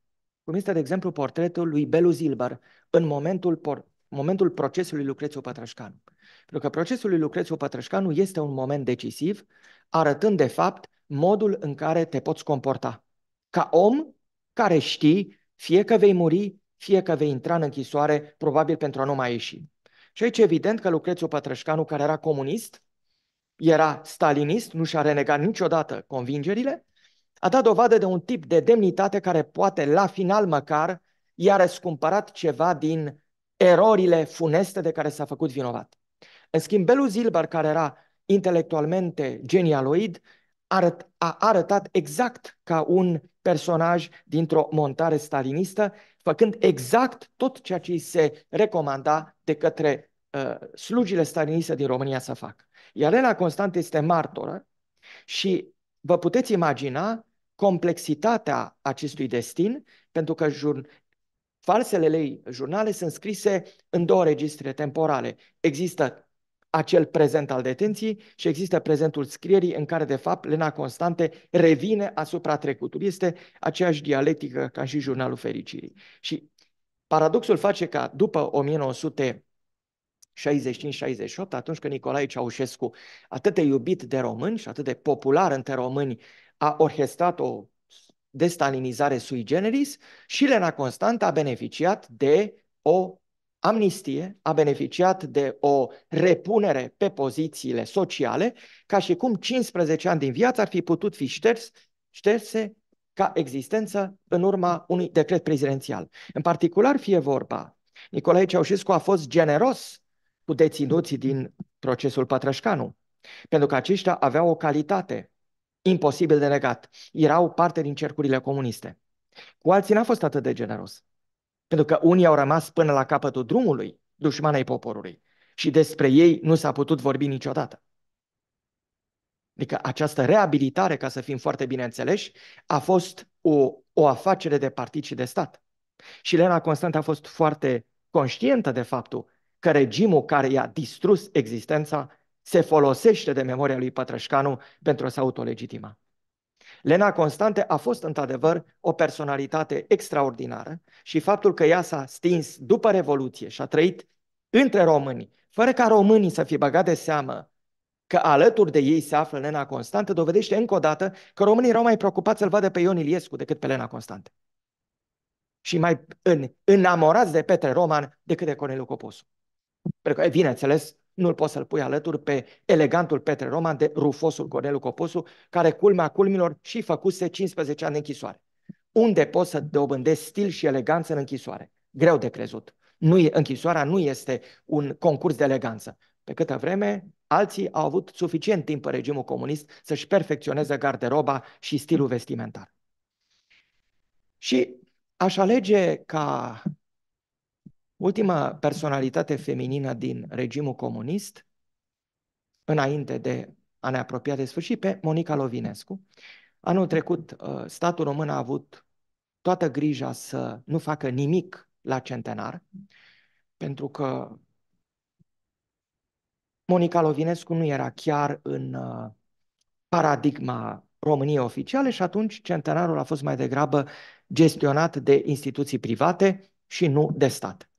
Cum este, de exemplu, portretul lui Belu Zilbar în momentul, por- momentul procesului Lucrețiu Pătrășcanu. Pentru că procesul lui Lucrețiu Pătrășcanu este un moment decisiv, arătând, de fapt, modul în care te poți comporta. Ca om care știi fie că vei muri, fie că vei intra în închisoare, probabil pentru a nu mai ieși. Și aici evident că Lucrețiu Pătrășcanu, care era comunist, era stalinist, nu și-a renegat niciodată convingerile, a dat dovadă de un tip de demnitate care poate, la final măcar, i-a răscumpărat ceva din erorile funeste de care s-a făcut vinovat. În schimb, Belu Zilber, care era intelectualmente genialoid, arăt, a arătat exact ca un personaj dintr-o montare stalinistă, făcând exact tot ceea ce îi se recomanda de către uh, slujile staliniste din România să facă. Iar Elena Constant este martoră și vă puteți imagina complexitatea acestui destin, pentru că jur... falsele lei jurnale sunt scrise în două registre temporale. Există acel prezent al detenției și există prezentul scrierii în care, de fapt, Lena Constante revine asupra trecutului. Este aceeași dialectică ca și Jurnalul Fericirii. Și paradoxul face ca după 1900 65-68, atunci când Nicolae Ceaușescu, atât de iubit de români și atât de popular între români, a orchestrat o destalinizare sui generis și Lena Constanta a beneficiat de o amnistie, a beneficiat de o repunere pe pozițiile sociale, ca și cum 15 ani din viață ar fi putut fi șters, șterse ca existență în urma unui decret prezidențial. În particular, fie vorba, Nicolae Ceaușescu a fost generos cu deținuții din procesul Pătrășcanu, pentru că aceștia aveau o calitate imposibil de negat. Erau parte din cercurile comuniste. Cu alții n-a fost atât de generos. Pentru că unii au rămas până la capătul drumului dușmanei poporului și despre ei nu s-a putut vorbi niciodată. Adică această reabilitare, ca să fim foarte bine înțeleși, a fost o, o afacere de partid și de stat. Și Lena Constant a fost foarte conștientă de faptul că regimul care i-a distrus existența se folosește de memoria lui Pătrășcanu pentru a se autolegitima. Lena Constante a fost într-adevăr o personalitate extraordinară și faptul că ea s-a stins după Revoluție și a trăit între români, fără ca românii să fi băgat de seamă că alături de ei se află Lena Constante, dovedește încă o dată că românii erau mai preocupați să-l vadă pe Ion Iliescu decât pe Lena Constante. Și mai în, înamorați de Petre Roman decât de Corneliu Coposu. Pentru că, bineînțeles, nu-l poți să-l pui alături pe elegantul Petre Roman de rufosul Gornelu Coposu, care culmea culmilor și făcuse 15 ani de închisoare. Unde poți să dobândești stil și eleganță în închisoare? Greu de crezut. Nu e, închisoarea nu este un concurs de eleganță. Pe câtă vreme, alții au avut suficient timp pe regimul comunist să-și perfecționeze garderoba și stilul vestimentar. Și aș alege ca Ultima personalitate feminină din regimul comunist, înainte de a ne apropia de sfârșit, pe Monica Lovinescu. Anul trecut, uh, statul român a avut toată grija să nu facă nimic la centenar, pentru că Monica Lovinescu nu era chiar în uh, paradigma României oficiale și atunci centenarul a fost mai degrabă gestionat de instituții private și nu de stat.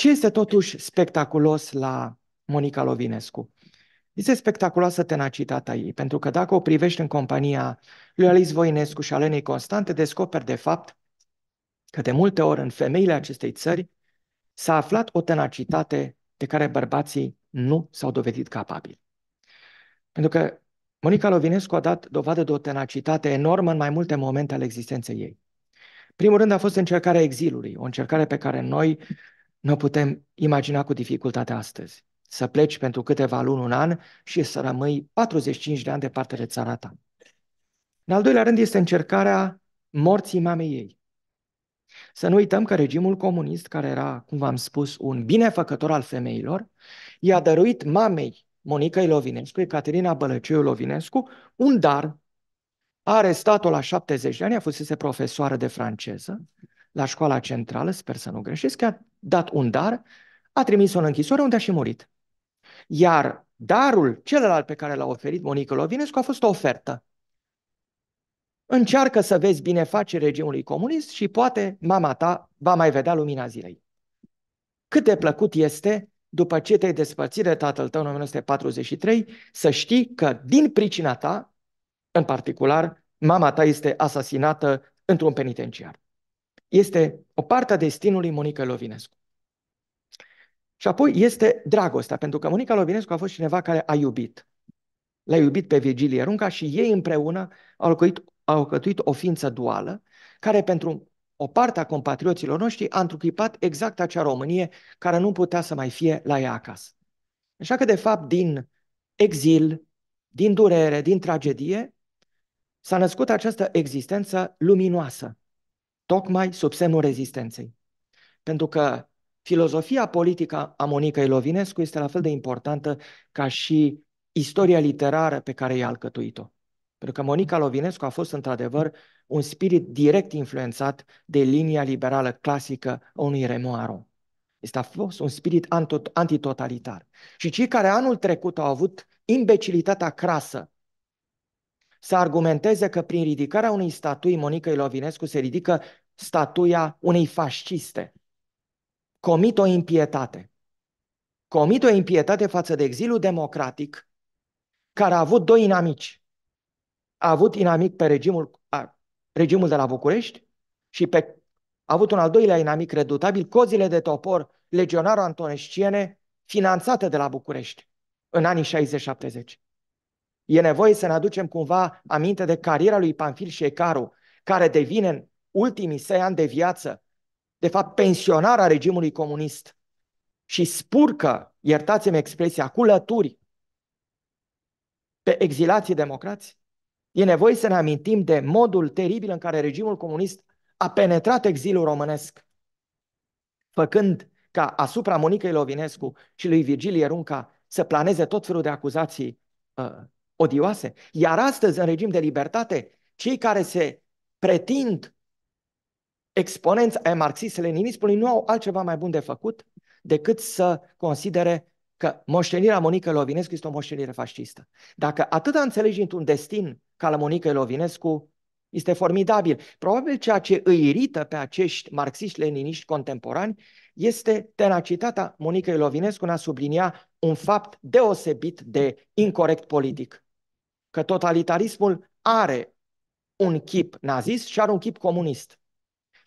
Ce este totuși spectaculos la Monica Lovinescu? Este spectaculoasă tenacitatea ei, pentru că dacă o privești în compania lui Alice Voinescu și Alenei Constante, descoperi de fapt că de multe ori în femeile acestei țări s-a aflat o tenacitate de care bărbații nu s-au dovedit capabili. Pentru că Monica Lovinescu a dat dovadă de o tenacitate enormă în mai multe momente ale existenței ei. Primul rând a fost încercarea exilului, o încercare pe care noi nu putem imagina cu dificultate astăzi. Să pleci pentru câteva luni, un an și să rămâi 45 de ani departe de țara ta. În al doilea rând este încercarea morții mamei ei. Să nu uităm că regimul comunist, care era, cum v-am spus, un binefăcător al femeilor, i-a dăruit mamei Monica Lovinescu, Caterina Bălăceu Lovinescu, un dar. A arestat-o la 70 de ani, a fost profesoară de franceză la școala centrală, sper să nu greșesc, că a dat un dar, a trimis-o în închisoare unde a și murit. Iar darul celălalt pe care l-a oferit Monica Lovinescu a fost o ofertă. Încearcă să vezi binefacere regimului comunist și poate mama ta va mai vedea lumina zilei. Cât de plăcut este, după ce te-ai despărțit de tatăl tău în 1943, să știi că din pricina ta, în particular, mama ta este asasinată într-un penitenciar este o parte a destinului Monica Lovinescu. Și apoi este dragostea, pentru că Monica Lovinescu a fost cineva care a iubit. L-a iubit pe Virgilie Runca și ei împreună au locuit, au cătuit o ființă duală, care pentru o parte a compatrioților noștri a întruchipat exact acea Românie care nu putea să mai fie la ea acasă. Așa că, de fapt, din exil, din durere, din tragedie, s-a născut această existență luminoasă tocmai sub semnul rezistenței. Pentru că filozofia politică a Monicăi Lovinescu este la fel de importantă ca și istoria literară pe care i-a alcătuit-o. Pentru că Monica Lovinescu a fost într-adevăr un spirit direct influențat de linia liberală clasică a unui Remoaro. Este a fost un spirit antitotalitar. Și cei care anul trecut au avut imbecilitatea crasă să argumenteze că prin ridicarea unei statui Monica Lovinescu se ridică statuia unei fasciste. Comit o impietate. Comit o impietate față de exilul democratic care a avut doi inamici. A avut inamic pe regimul, a, regimul de la București și pe, a avut un al doilea inamic redutabil, cozile de topor legionarul antonesciene finanțate de la București în anii 60-70. E nevoie să ne aducem cumva aminte de cariera lui Panfil Șecaru, care devine ultimii săi ani de viață, de fapt pensionarea regimului comunist și spurcă, iertați-mi expresia, cu lături pe exilații democrați? E nevoie să ne amintim de modul teribil în care regimul comunist a penetrat exilul românesc, făcând ca asupra Monicăi Lovinescu și lui Virgilie Runca să planeze tot felul de acuzații uh, odioase. Iar astăzi, în regim de libertate, cei care se pretind exponenți ai marxist-leninismului nu au altceva mai bun de făcut decât să considere că moștenirea Monica Lovinescu este o moștenire fascistă. Dacă atât înțelegi într-un destin ca la Monica Lovinescu, este formidabil. Probabil ceea ce îi irită pe acești marxiști-leniniști contemporani este tenacitatea Monica Lovinescu în a sublinia un fapt deosebit de incorrect politic. Că totalitarismul are un chip nazist și are un chip comunist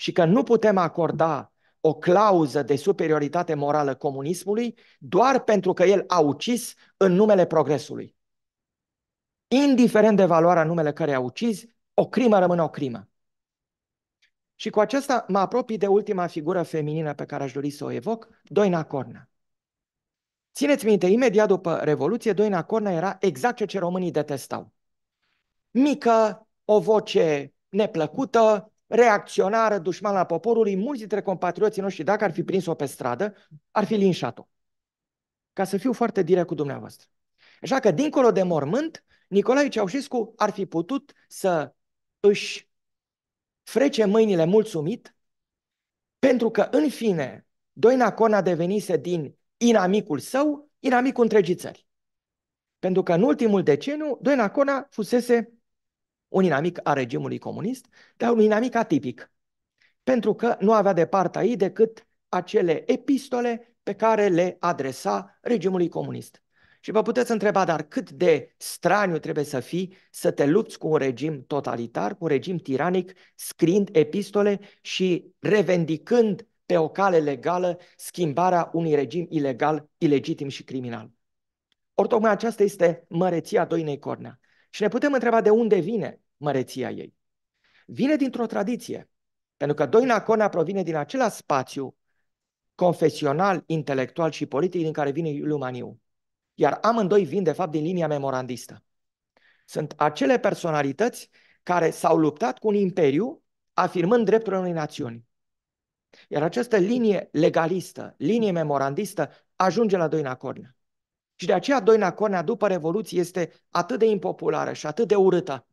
și că nu putem acorda o clauză de superioritate morală comunismului doar pentru că el a ucis în numele progresului. Indiferent de valoarea numele care a ucis, o crimă rămâne o crimă. Și cu acesta mă apropii de ultima figură feminină pe care aș dori să o evoc, Doina Cornea. Țineți minte, imediat după Revoluție, Doina Cornea era exact ce, ce românii detestau. Mică, o voce neplăcută, reacționară, dușmană a poporului, mulți dintre compatrioții noștri, dacă ar fi prins-o pe stradă, ar fi linșat-o. Ca să fiu foarte direct cu dumneavoastră. Așa că, dincolo de mormânt, Nicolae Ceaușescu ar fi putut să își frece mâinile mulțumit, pentru că, în fine, Doina Cona devenise din inamicul său, inamicul întregii țări. Pentru că în ultimul deceniu, Doina Cona fusese un inamic a regimului comunist, dar un inamic atipic, pentru că nu avea de partea ei decât acele epistole pe care le adresa regimului comunist. Și vă puteți întreba, dar cât de straniu trebuie să fii să te lupți cu un regim totalitar, cu un regim tiranic, scriind epistole și revendicând pe o cale legală schimbarea unui regim ilegal, ilegitim și criminal. Ori tocmai aceasta este măreția Doinei Cornea. Și ne putem întreba de unde vine măreția ei. Vine dintr-o tradiție, pentru că Doina Cona provine din același spațiu confesional, intelectual și politic din care vine Iuliu Maniu. Iar amândoi vin, de fapt, din linia memorandistă. Sunt acele personalități care s-au luptat cu un imperiu afirmând drepturile unei națiuni. Iar această linie legalistă, linie memorandistă, ajunge la Doina Cornea. Și de aceea Doina Cornea după Revoluție este atât de impopulară și atât de urâtă,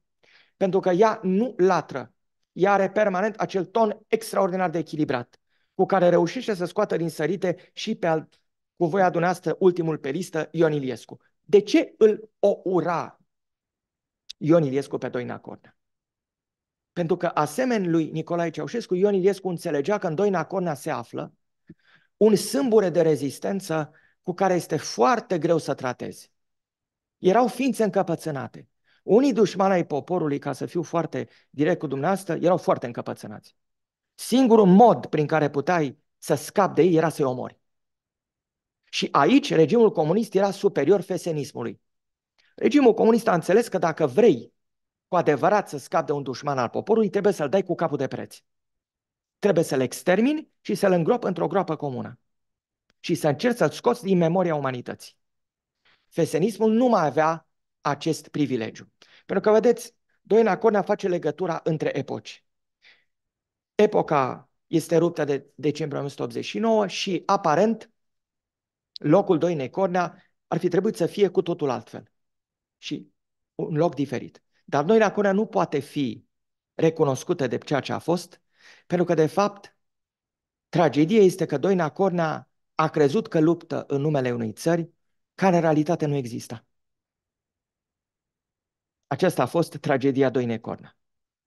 pentru că ea nu latră. Ea are permanent acel ton extraordinar de echilibrat, cu care reușește să scoată din sărite și pe alt, cu voia dumneavoastră, ultimul pe listă, Ion Iliescu. De ce îl o ura Ion Iliescu pe Doina Cornea? Pentru că, asemeni lui Nicolae Ceaușescu, Ion Iliescu înțelegea că în Doina Cornea se află un sâmbure de rezistență cu care este foarte greu să tratezi. Erau ființe încăpățânate. Unii dușmani ai poporului, ca să fiu foarte direct cu dumneavoastră, erau foarte încăpățânați. Singurul mod prin care puteai să scapi de ei era să-i omori. Și aici regimul comunist era superior fesenismului. Regimul comunist a înțeles că dacă vrei cu adevărat să scapi de un dușman al poporului, trebuie să-l dai cu capul de preț. Trebuie să-l extermini și să-l îngropi într-o groapă comună și să încerci să-l scoți din memoria umanității. Fesenismul nu mai avea acest privilegiu. Pentru că, vedeți, Doina Cornea face legătura între epoci. Epoca este ruptă de decembrie 1989 și, aparent, locul Doinei Cornea ar fi trebuit să fie cu totul altfel și un loc diferit. Dar Doina Cornea nu poate fi recunoscută de ceea ce a fost, pentru că, de fapt, tragedia este că Doina Cornea a crezut că luptă în numele unei țări care în realitate nu exista. Aceasta a fost tragedia Doinei Cornea.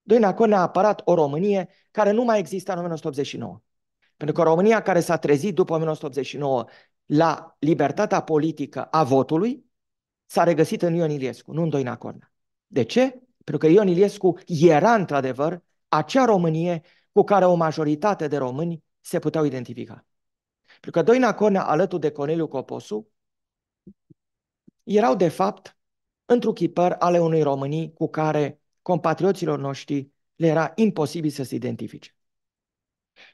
Doina Cornea a apărat o Românie care nu mai exista în 1989. Pentru că România care s-a trezit după 1989 la libertatea politică a votului s-a regăsit în Ion Iliescu, nu în Doina Cornea. De ce? Pentru că Ion Iliescu era într-adevăr acea Românie cu care o majoritate de români se puteau identifica. Pentru că Doina Cornea alături de Corneliu Coposu erau de fapt întruchipări ale unui românii cu care compatrioților noștri le era imposibil să se identifice.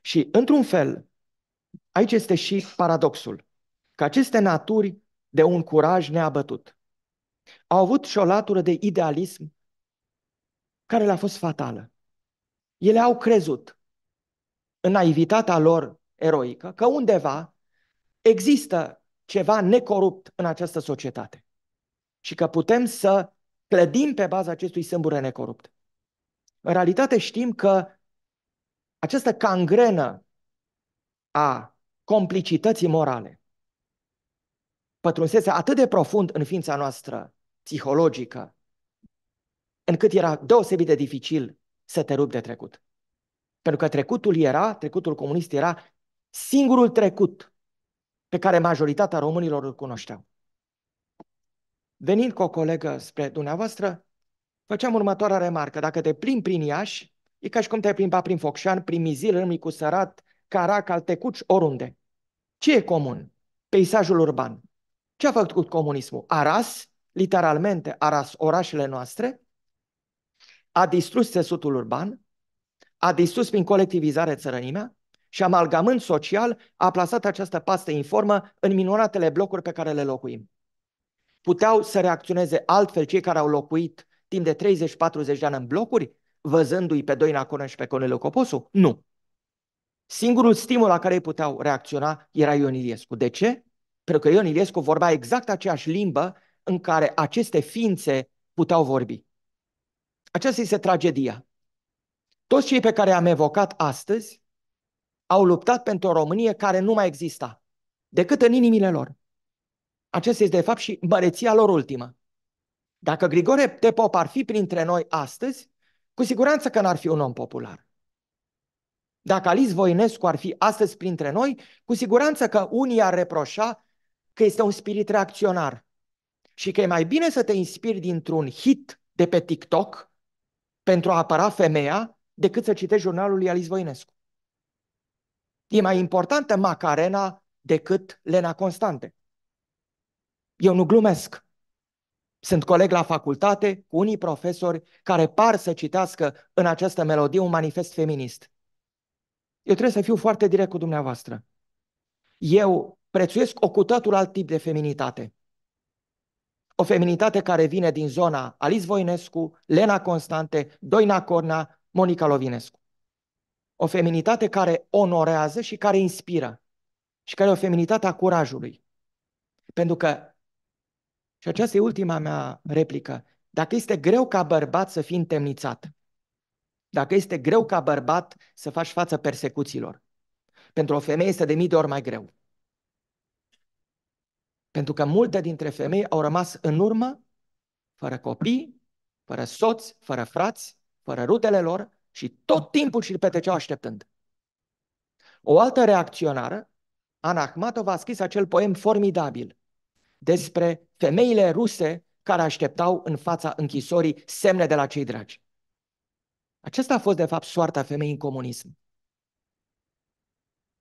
Și, într-un fel, aici este și paradoxul, că aceste naturi de un curaj neabătut au avut și o latură de idealism care le-a fost fatală. Ele au crezut în naivitatea lor eroică, că undeva există ceva necorupt în această societate și că putem să clădim pe baza acestui sâmbure necorupt. În realitate știm că această cangrenă a complicității morale pătrunsese atât de profund în ființa noastră psihologică, încât era deosebit de dificil să te rupi de trecut. Pentru că trecutul era, trecutul comunist era singurul trecut pe care majoritatea românilor îl cunoșteau. Venind cu o colegă spre dumneavoastră, făceam următoarea remarcă. Dacă te plimbi prin Iași, e ca și cum te-ai plimba prin Focșan, prin Mizil, Râmnicu Sărat, Carac, Altecuci, oriunde. Ce e comun? Peisajul urban. Ce a făcut comunismul? A ras, literalmente, a ras orașele noastre, a distrus țesutul urban, a distrus prin colectivizare țărănimea, și amalgamând social a plasat această pastă informă în minunatele blocuri pe care le locuim. Puteau să reacționeze altfel cei care au locuit timp de 30-40 de ani în blocuri, văzându-i pe Doina Conă și pe Corneliu Coposu? Nu. Singurul stimul la care ei puteau reacționa era Ion Iliescu. De ce? Pentru că Ion Iliescu vorbea exact aceeași limbă în care aceste ființe puteau vorbi. Aceasta este tragedia. Toți cei pe care am evocat astăzi au luptat pentru o Românie care nu mai exista, decât în inimile lor. Acesta este, de fapt, și măreția lor ultimă. Dacă Grigore Tepop ar fi printre noi astăzi, cu siguranță că n-ar fi un om popular. Dacă Alice Voinescu ar fi astăzi printre noi, cu siguranță că unii ar reproșa că este un spirit reacționar și că e mai bine să te inspiri dintr-un hit de pe TikTok pentru a apăra femeia decât să citești jurnalul lui Alice Voinescu. E mai importantă Macarena decât Lena Constante. Eu nu glumesc. Sunt coleg la facultate cu unii profesori care par să citească în această melodie un manifest feminist. Eu trebuie să fiu foarte direct cu dumneavoastră. Eu prețuiesc o cu totul alt tip de feminitate. O feminitate care vine din zona Alice Voinescu, Lena Constante, Doina Corna, Monica Lovinescu. O feminitate care onorează și care inspiră. Și care e o feminitate a curajului. Pentru că, și aceasta e ultima mea replică, dacă este greu ca bărbat să fii întemnițat, dacă este greu ca bărbat să faci față persecuțiilor, pentru o femeie este de mii de ori mai greu. Pentru că multe dintre femei au rămas în urmă, fără copii, fără soți, fără frați, fără rudele lor, și tot timpul și-l petreceau așteptând. O altă reacționară, Ana Akhmatova, a scris acel poem formidabil despre femeile ruse care așteptau în fața închisorii semne de la cei dragi. Acesta a fost, de fapt, soarta femeii în comunism.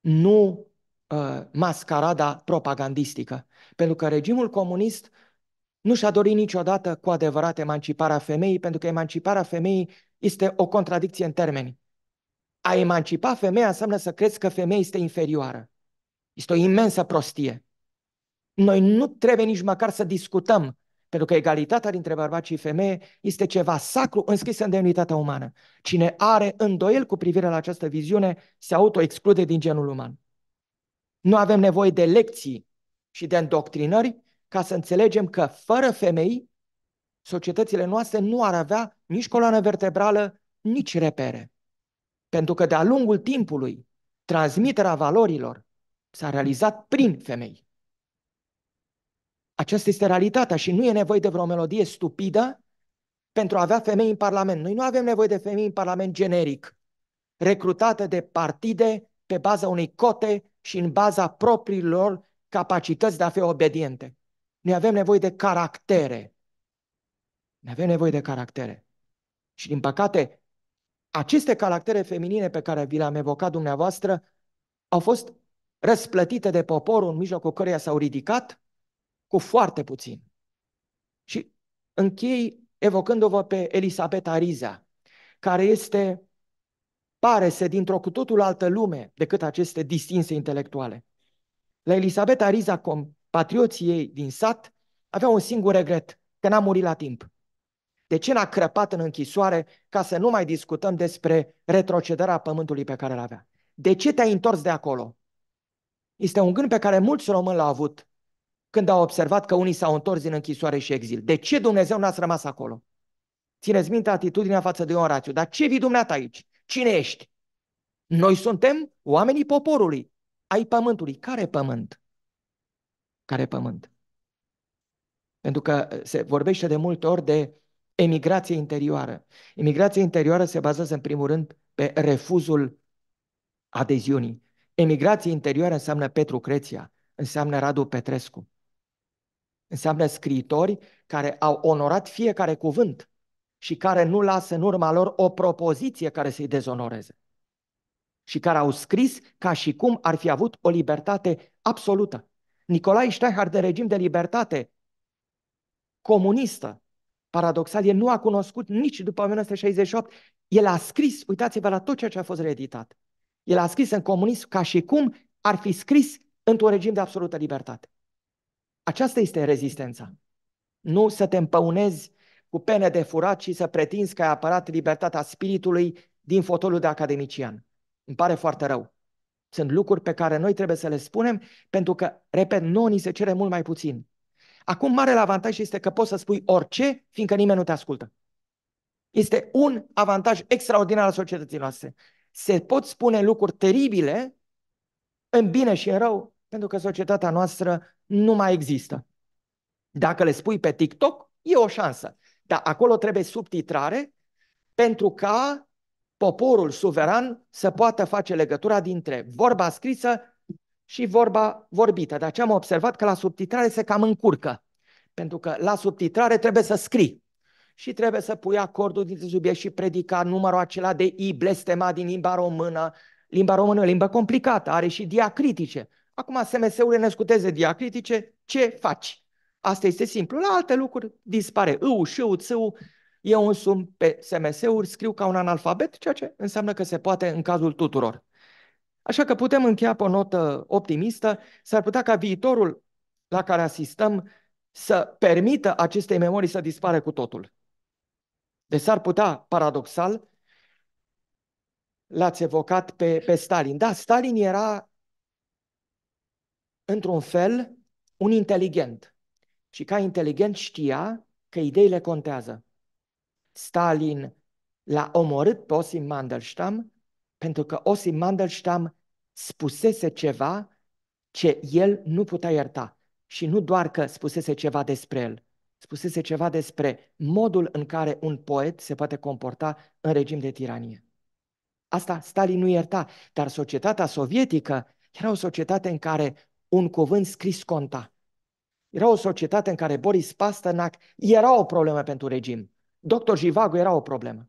Nu uh, mascarada propagandistică, pentru că regimul comunist nu și-a dorit niciodată cu adevărat emanciparea femeii, pentru că emanciparea femeii este o contradicție în termeni. A emancipa femeia înseamnă să crezi că femeia este inferioară. Este o imensă prostie. Noi nu trebuie nici măcar să discutăm, pentru că egalitatea dintre bărbați și femeie este ceva sacru înscris în demnitatea umană. Cine are îndoiel cu privire la această viziune se autoexclude din genul uman. Nu avem nevoie de lecții și de îndoctrinări ca să înțelegem că fără femei societățile noastre nu ar avea nici coloană vertebrală, nici repere. Pentru că de-a lungul timpului, transmiterea valorilor s-a realizat prin femei. Aceasta este realitatea și nu e nevoie de vreo melodie stupidă pentru a avea femei în Parlament. Noi nu avem nevoie de femei în Parlament generic, recrutate de partide pe baza unei cote și în baza propriilor capacități de a fi obediente. Noi avem nevoie de caractere, ne avem nevoie de caractere. Și din păcate, aceste caractere feminine pe care vi le-am evocat dumneavoastră au fost răsplătite de poporul în mijlocul căreia s-au ridicat cu foarte puțin. Și închei evocându-vă pe Elisabeta Riza, care este, pare să, dintr-o cu totul altă lume decât aceste distinse intelectuale. La Elisabeta Riza, compatrioții ei din sat, avea un singur regret, că n-a murit la timp. De ce n-a crăpat în închisoare ca să nu mai discutăm despre retrocederea pământului pe care îl avea? De ce te-ai întors de acolo? Este un gând pe care mulți români l-au avut când au observat că unii s-au întors din închisoare și exil. De ce Dumnezeu n-ați rămas acolo? Țineți minte atitudinea față de Ion Rațiu. Dar ce vii dumneata aici? Cine ești? Noi suntem oamenii poporului, ai pământului. Care pământ? Care pământ? Pentru că se vorbește de multe ori de emigrație interioară. Emigrația interioară se bazează în primul rând pe refuzul adeziunii. Emigrație interioară înseamnă Petru Creția, înseamnă Radu Petrescu. Înseamnă scriitori care au onorat fiecare cuvânt și care nu lasă în urma lor o propoziție care să-i dezonoreze. Și care au scris ca și cum ar fi avut o libertate absolută. Nicolae Steinhardt de regim de libertate comunistă, Paradoxal, el nu a cunoscut nici după 1968. El a scris, uitați-vă la tot ceea ce a fost reeditat. El a scris în comunism ca și cum ar fi scris într-un regim de absolută libertate. Aceasta este rezistența. Nu să te împăunezi cu pene de furat și să pretinzi că ai apărat libertatea spiritului din fotolul de academician. Îmi pare foarte rău. Sunt lucruri pe care noi trebuie să le spunem pentru că, repet, nouă ni se cere mult mai puțin. Acum, marele avantaj este că poți să spui orice, fiindcă nimeni nu te ascultă. Este un avantaj extraordinar al societății noastre. Se pot spune lucruri teribile, în bine și în rău, pentru că societatea noastră nu mai există. Dacă le spui pe TikTok, e o șansă. Dar acolo trebuie subtitrare pentru ca poporul suveran să poată face legătura dintre vorba scrisă și vorba vorbită. De aceea am observat că la subtitrare se cam încurcă, pentru că la subtitrare trebuie să scrii și trebuie să pui acordul dintre subiect și predica numărul acela de i blestema din limba română. Limba română e o limbă complicată, are și diacritice. Acum SMS-urile scuteze diacritice, ce faci? Asta este simplu. La alte lucruri dispare. Îu, șu, țău. Eu însumi pe SMS-uri scriu ca un analfabet, ceea ce înseamnă că se poate în cazul tuturor. Așa că putem încheia pe o notă optimistă. S-ar putea ca viitorul la care asistăm să permită acestei memorii să dispare cu totul. Deci s-ar putea, paradoxal, l-ați evocat pe, pe Stalin. Da, Stalin era, într-un fel, un inteligent. Și ca inteligent știa că ideile contează. Stalin l-a omorât pe Osim Mandelstam pentru că Osim Mandelstam spusese ceva ce el nu putea ierta. Și nu doar că spusese ceva despre el, spusese ceva despre modul în care un poet se poate comporta în regim de tiranie. Asta Stalin nu ierta, dar societatea sovietică era o societate în care un cuvânt scris conta. Era o societate în care Boris Pasternak era o problemă pentru regim. Doctor Jivago era o problemă.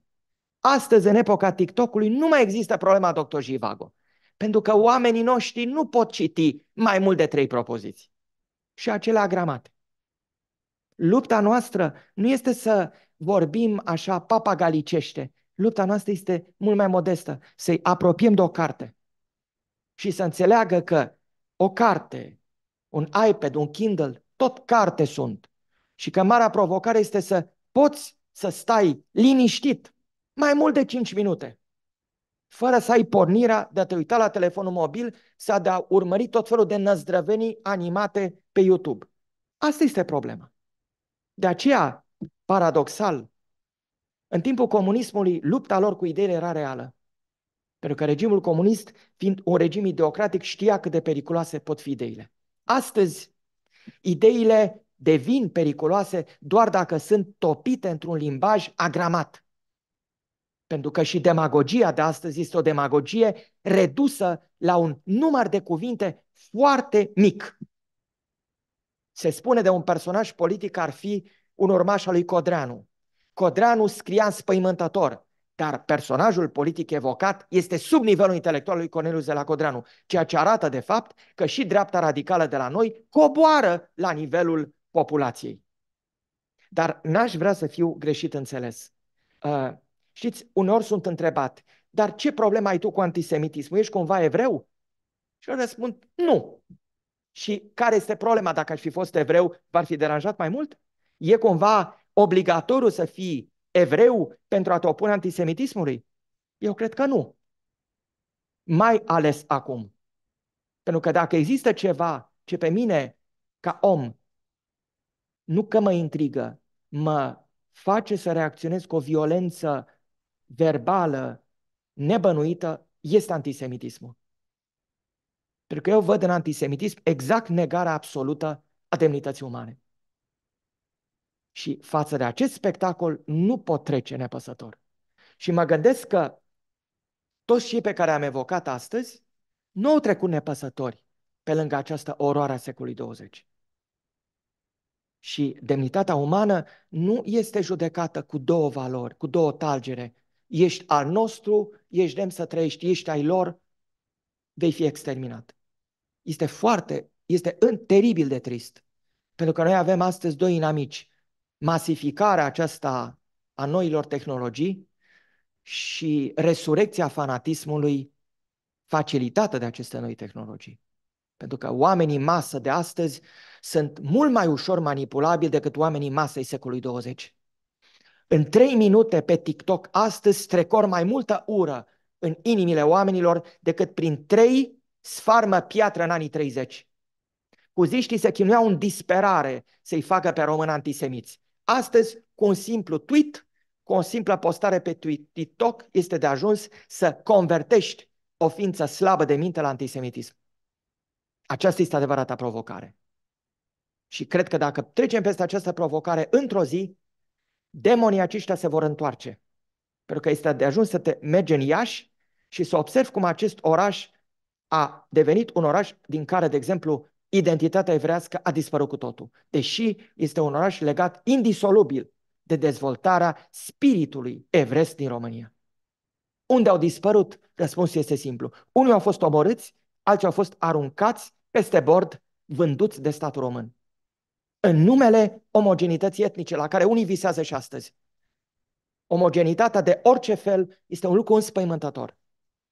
Astăzi, în epoca TikTok-ului, nu mai există problema Doctor Jivago. Pentru că oamenii noștri nu pot citi mai mult de trei propoziții. Și acelea gramate. Lupta noastră nu este să vorbim așa papagalicește. Lupta noastră este mult mai modestă. Să-i apropiem de o carte și să înțeleagă că o carte, un iPad, un Kindle, tot carte sunt. Și că marea provocare este să poți să stai liniștit mai mult de 5 minute fără să ai pornirea de a te uita la telefonul mobil sau de a urmări tot felul de năzdrăvenii animate pe YouTube. Asta este problema. De aceea, paradoxal, în timpul comunismului, lupta lor cu ideile era reală. Pentru că regimul comunist, fiind un regim ideocratic, știa cât de periculoase pot fi ideile. Astăzi, ideile devin periculoase doar dacă sunt topite într-un limbaj agramat. Pentru că și demagogia de astăzi este o demagogie redusă la un număr de cuvinte foarte mic. Se spune de un personaj politic ar fi un urmaș al lui Codreanu. Codreanu scria spăimântător, dar personajul politic evocat este sub nivelul intelectual lui Cornelius de la Codreanu, ceea ce arată de fapt că și dreapta radicală de la noi coboară la nivelul populației. Dar n-aș vrea să fiu greșit înțeles. Uh, Știți, uneori sunt întrebat, dar ce problemă ai tu cu antisemitismul? Ești cumva evreu? Și eu răspund, nu. Și care este problema? Dacă aș fi fost evreu, v-ar fi deranjat mai mult? E cumva obligatoriu să fii evreu pentru a te opune antisemitismului? Eu cred că nu. Mai ales acum. Pentru că dacă există ceva ce pe mine, ca om, nu că mă intrigă, mă face să reacționez cu o violență verbală, nebănuită, este antisemitismul. Pentru că eu văd în antisemitism exact negarea absolută a demnității umane. Și față de acest spectacol nu pot trece nepăsător. Și mă gândesc că toți cei pe care am evocat astăzi nu au trecut nepăsători pe lângă această oroare a secolului 20. Și demnitatea umană nu este judecată cu două valori, cu două talgere, ești al nostru, ești demn să trăiești, ești ai lor, vei fi exterminat. Este foarte, este teribil de trist. Pentru că noi avem astăzi doi inamici. Masificarea aceasta a noilor tehnologii și resurecția fanatismului facilitată de aceste noi tehnologii. Pentru că oamenii masă de astăzi sunt mult mai ușor manipulabili decât oamenii masei secolului 20. În trei minute pe TikTok astăzi strecor mai multă ură în inimile oamenilor decât prin trei sfarmă piatră în anii 30. Cuziștii se chinuiau în disperare să-i facă pe român antisemiți. Astăzi, cu un simplu tweet, cu o simplă postare pe TikTok, este de ajuns să convertești o ființă slabă de minte la antisemitism. Aceasta este adevărata provocare. Și cred că dacă trecem peste această provocare într-o zi, demonii aceștia se vor întoarce. Pentru că este de ajuns să te mergi în Iași și să observi cum acest oraș a devenit un oraș din care, de exemplu, identitatea evrească a dispărut cu totul. Deși este un oraș legat indisolubil de dezvoltarea spiritului evresc din România. Unde au dispărut? Răspunsul este simplu. Unii au fost omorâți, alții au fost aruncați peste bord, vânduți de statul român în numele omogenității etnice, la care unii visează și astăzi. Omogenitatea de orice fel este un lucru înspăimântător.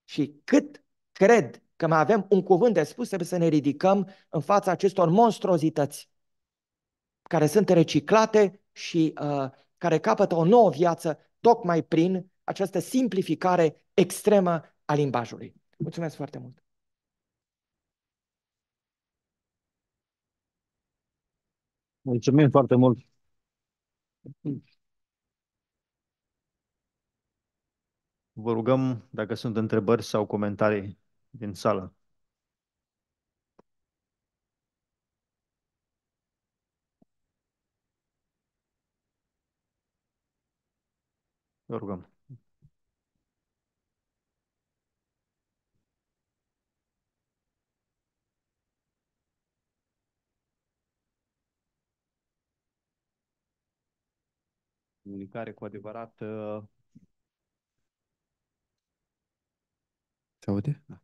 Și cât cred că mai avem un cuvânt de spus, trebuie să ne ridicăm în fața acestor monstruozități care sunt reciclate și uh, care capătă o nouă viață tocmai prin această simplificare extremă a limbajului. Mulțumesc foarte mult! Mulțumim foarte mult! Vă rugăm dacă sunt întrebări sau comentarii din sală. Vă rugăm. comunicare cu adevărat. Uh... Se aude? Da.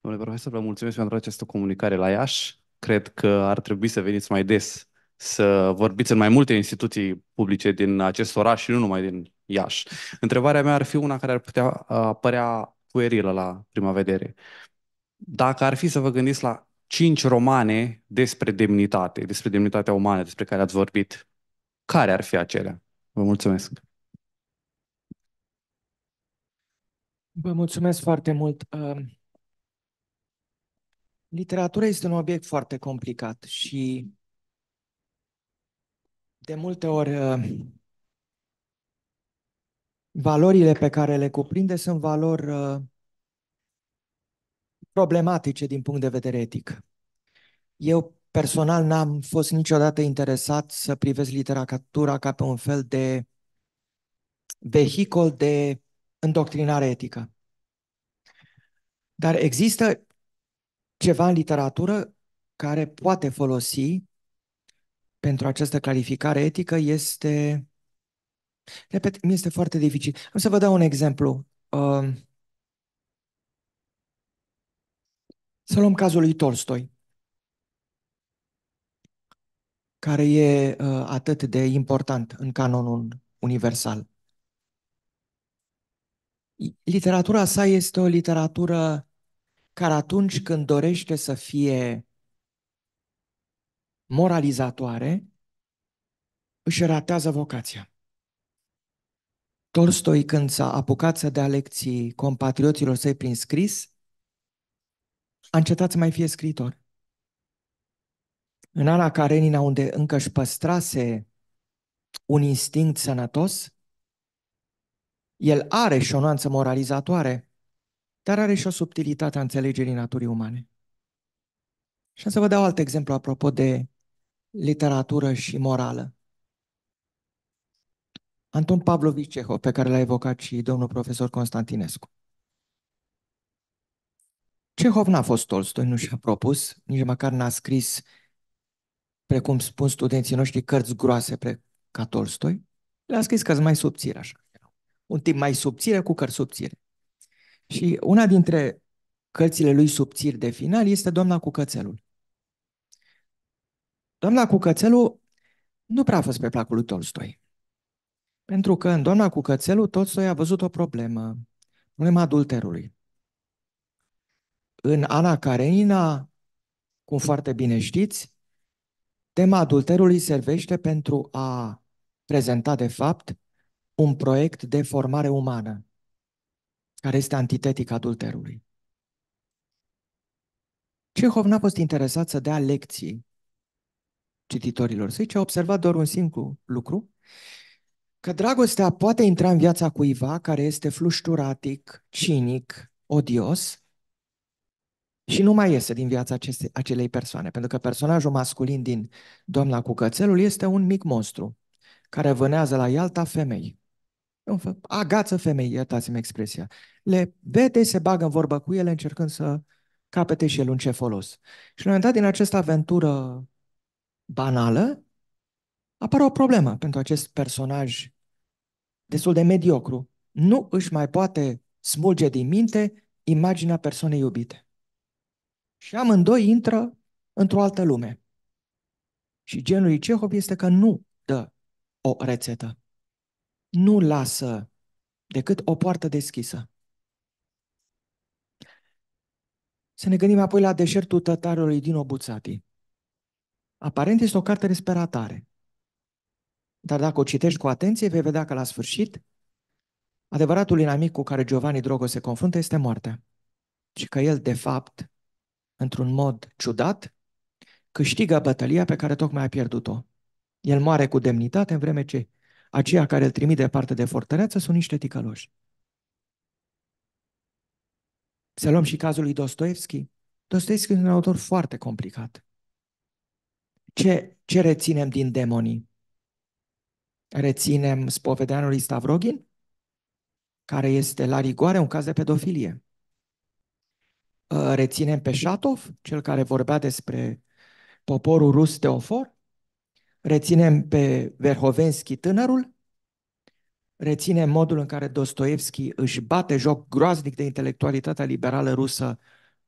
Domnule profesor, vă mulțumesc pentru această comunicare la Iași. Cred că ar trebui să veniți mai des să vorbiți în mai multe instituții publice din acest oraș și nu numai din Iași. Întrebarea mea ar fi una care ar putea uh, apărea puerilă la prima vedere. Dacă ar fi să vă gândiți la cinci romane despre demnitate, despre demnitatea umană despre care ați vorbit, care ar fi acelea? Vă mulțumesc! Vă mulțumesc foarte mult! Uh, literatura este un obiect foarte complicat și de multe ori uh, valorile pe care le cuprinde sunt valori uh, problematice din punct de vedere etic. Eu Personal n-am fost niciodată interesat să privesc literatura ca pe un fel de vehicol de îndoctrinare etică. Dar există ceva în literatură care poate folosi pentru această clarificare etică este... Repet, mi este foarte dificil. Am să vă dau un exemplu. Um, să luăm cazul lui Tolstoi care e uh, atât de important în canonul universal. Literatura sa este o literatură care atunci când dorește să fie moralizatoare, își ratează vocația. Tolstoi, când s-a apucat să dea lecții compatrioților săi prin scris, a încetat să mai fie scriitor. În Ana Karenina, unde încă își păstrase un instinct sănătos, el are și o nuanță moralizatoare, dar are și o subtilitate a înțelegerii naturii umane. Și să vă dau alt exemplu apropo de literatură și morală. Anton Pavlovich Cehov, pe care l-a evocat și domnul profesor Constantinescu. Cehov n-a fost Tolstoi, nu și-a propus, nici măcar n-a scris precum spun studenții noștri, cărți groase pre, ca Tolstoi, le-a scris cărți mai subțire, așa. Un tip mai subțire cu cărți subțire. Și una dintre cărțile lui subțiri de final este Doamna cu cățelul. Doamna cu cățelul nu prea a fost pe placul lui Tolstoi. Pentru că în Doamna cu cățelul Tolstoi a văzut o problemă, problema adulterului. În Ana Karenina, cum foarte bine știți, Tema adulterului servește pentru a prezenta, de fapt, un proiect de formare umană, care este antitetic adulterului. Cehov n-a fost interesat să dea lecții cititorilor săi, ci a observat doar un singur lucru, că dragostea poate intra în viața cuiva care este flușturatic, cinic, odios, și nu mai iese din viața aceste, acelei persoane, pentru că personajul masculin din Doamna cu cățelul este un mic monstru care vânează la Ialta femei. Agață femei, iertați-mi expresia. Le vede, se bagă în vorbă cu ele încercând să capete și el un ce folos. Și la un moment dat din această aventură banală apare o problemă pentru acest personaj destul de mediocru. Nu își mai poate smulge din minte imaginea persoanei iubite. Și amândoi intră într-o altă lume. Și genul lui Cehov este că nu dă o rețetă. Nu lasă decât o poartă deschisă. Să ne gândim apoi la deșertul tătarului din Obuțati. Aparent este o carte despre ratare. Dar dacă o citești cu atenție, vei vedea că la sfârșit, adevăratul inamic cu care Giovanni Drogo se confruntă este moartea. Și că el, de fapt, într-un mod ciudat, câștigă bătălia pe care tocmai a pierdut-o. El moare cu demnitate în vreme ce aceia care îl trimit departe de fortăreață sunt niște ticăloși. Să luăm și cazul lui Dostoevski. Dostoevski este un autor foarte complicat. Ce, ce reținem din demonii? Reținem spovedanului Stavrogin, care este la rigoare un caz de pedofilie. Uh, reținem pe Shatov, cel care vorbea despre poporul rus Teofor, reținem pe Verhovenski tânărul, reținem modul în care Dostoevski își bate joc groaznic de intelectualitatea liberală rusă,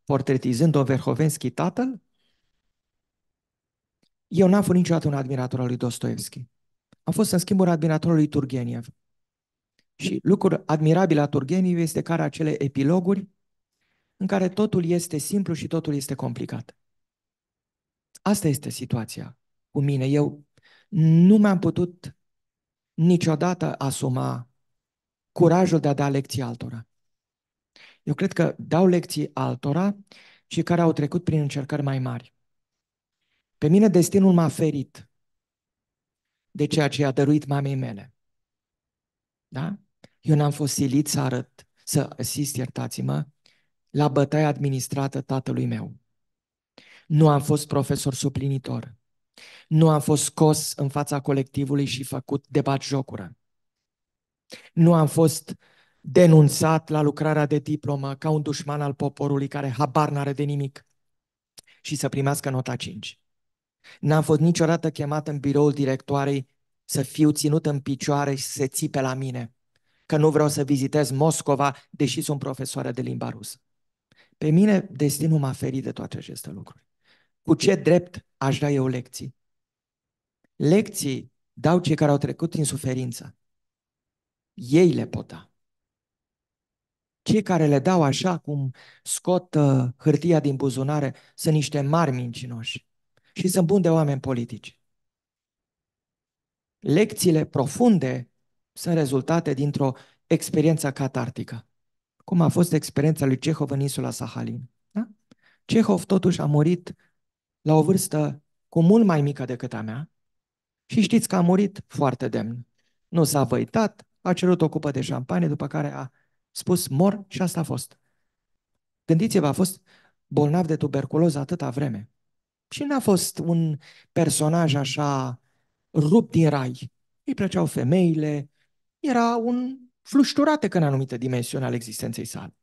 portretizând-o Verhovenski tatăl, eu n-am fost niciodată un admirator al lui Dostoevski. Am fost, în schimb, un admirator al lui Turgeniev. Și lucrul admirabil a Turgeniev este că acele epiloguri în care totul este simplu și totul este complicat. Asta este situația cu mine. Eu nu mi-am putut niciodată asuma curajul de a da lecții altora. Eu cred că dau lecții altora și care au trecut prin încercări mai mari. Pe mine destinul m-a ferit de ceea ce a dăruit mamei mele. Da? Eu n-am fost silit să arăt, să asist, iertați-mă, la bătaia administrată tatălui meu. Nu am fost profesor suplinitor. Nu am fost scos în fața colectivului și făcut de jocură. Nu am fost denunțat la lucrarea de diplomă ca un dușman al poporului care habar n-are de nimic și să primească nota 5. N-am fost niciodată chemat în biroul directoarei să fiu ținut în picioare și să se țipe la mine, că nu vreau să vizitez Moscova, deși sunt profesoară de limba rusă. Pe mine destinul m-a ferit de toate aceste lucruri. Cu ce drept aș da eu lecții? Lecții dau cei care au trecut în suferință. Ei le pot da. Cei care le dau așa cum scot uh, hârtia din buzunare sunt niște mari mincinoși și sunt buni de oameni politici. Lecțiile profunde sunt rezultate dintr-o experiență catartică cum a fost experiența lui Cehov în insula Sahalin. Da? Cehov totuși a murit la o vârstă cu mult mai mică decât a mea și știți că a murit foarte demn. Nu s-a văitat, a cerut o cupă de șampanie, după care a spus mor și asta a fost. Gândiți-vă, a fost bolnav de tuberculoză atâta vreme. Și n-a fost un personaj așa rupt din rai. Îi plăceau femeile, era un flușturate că în anumite dimensiuni ale existenței sale.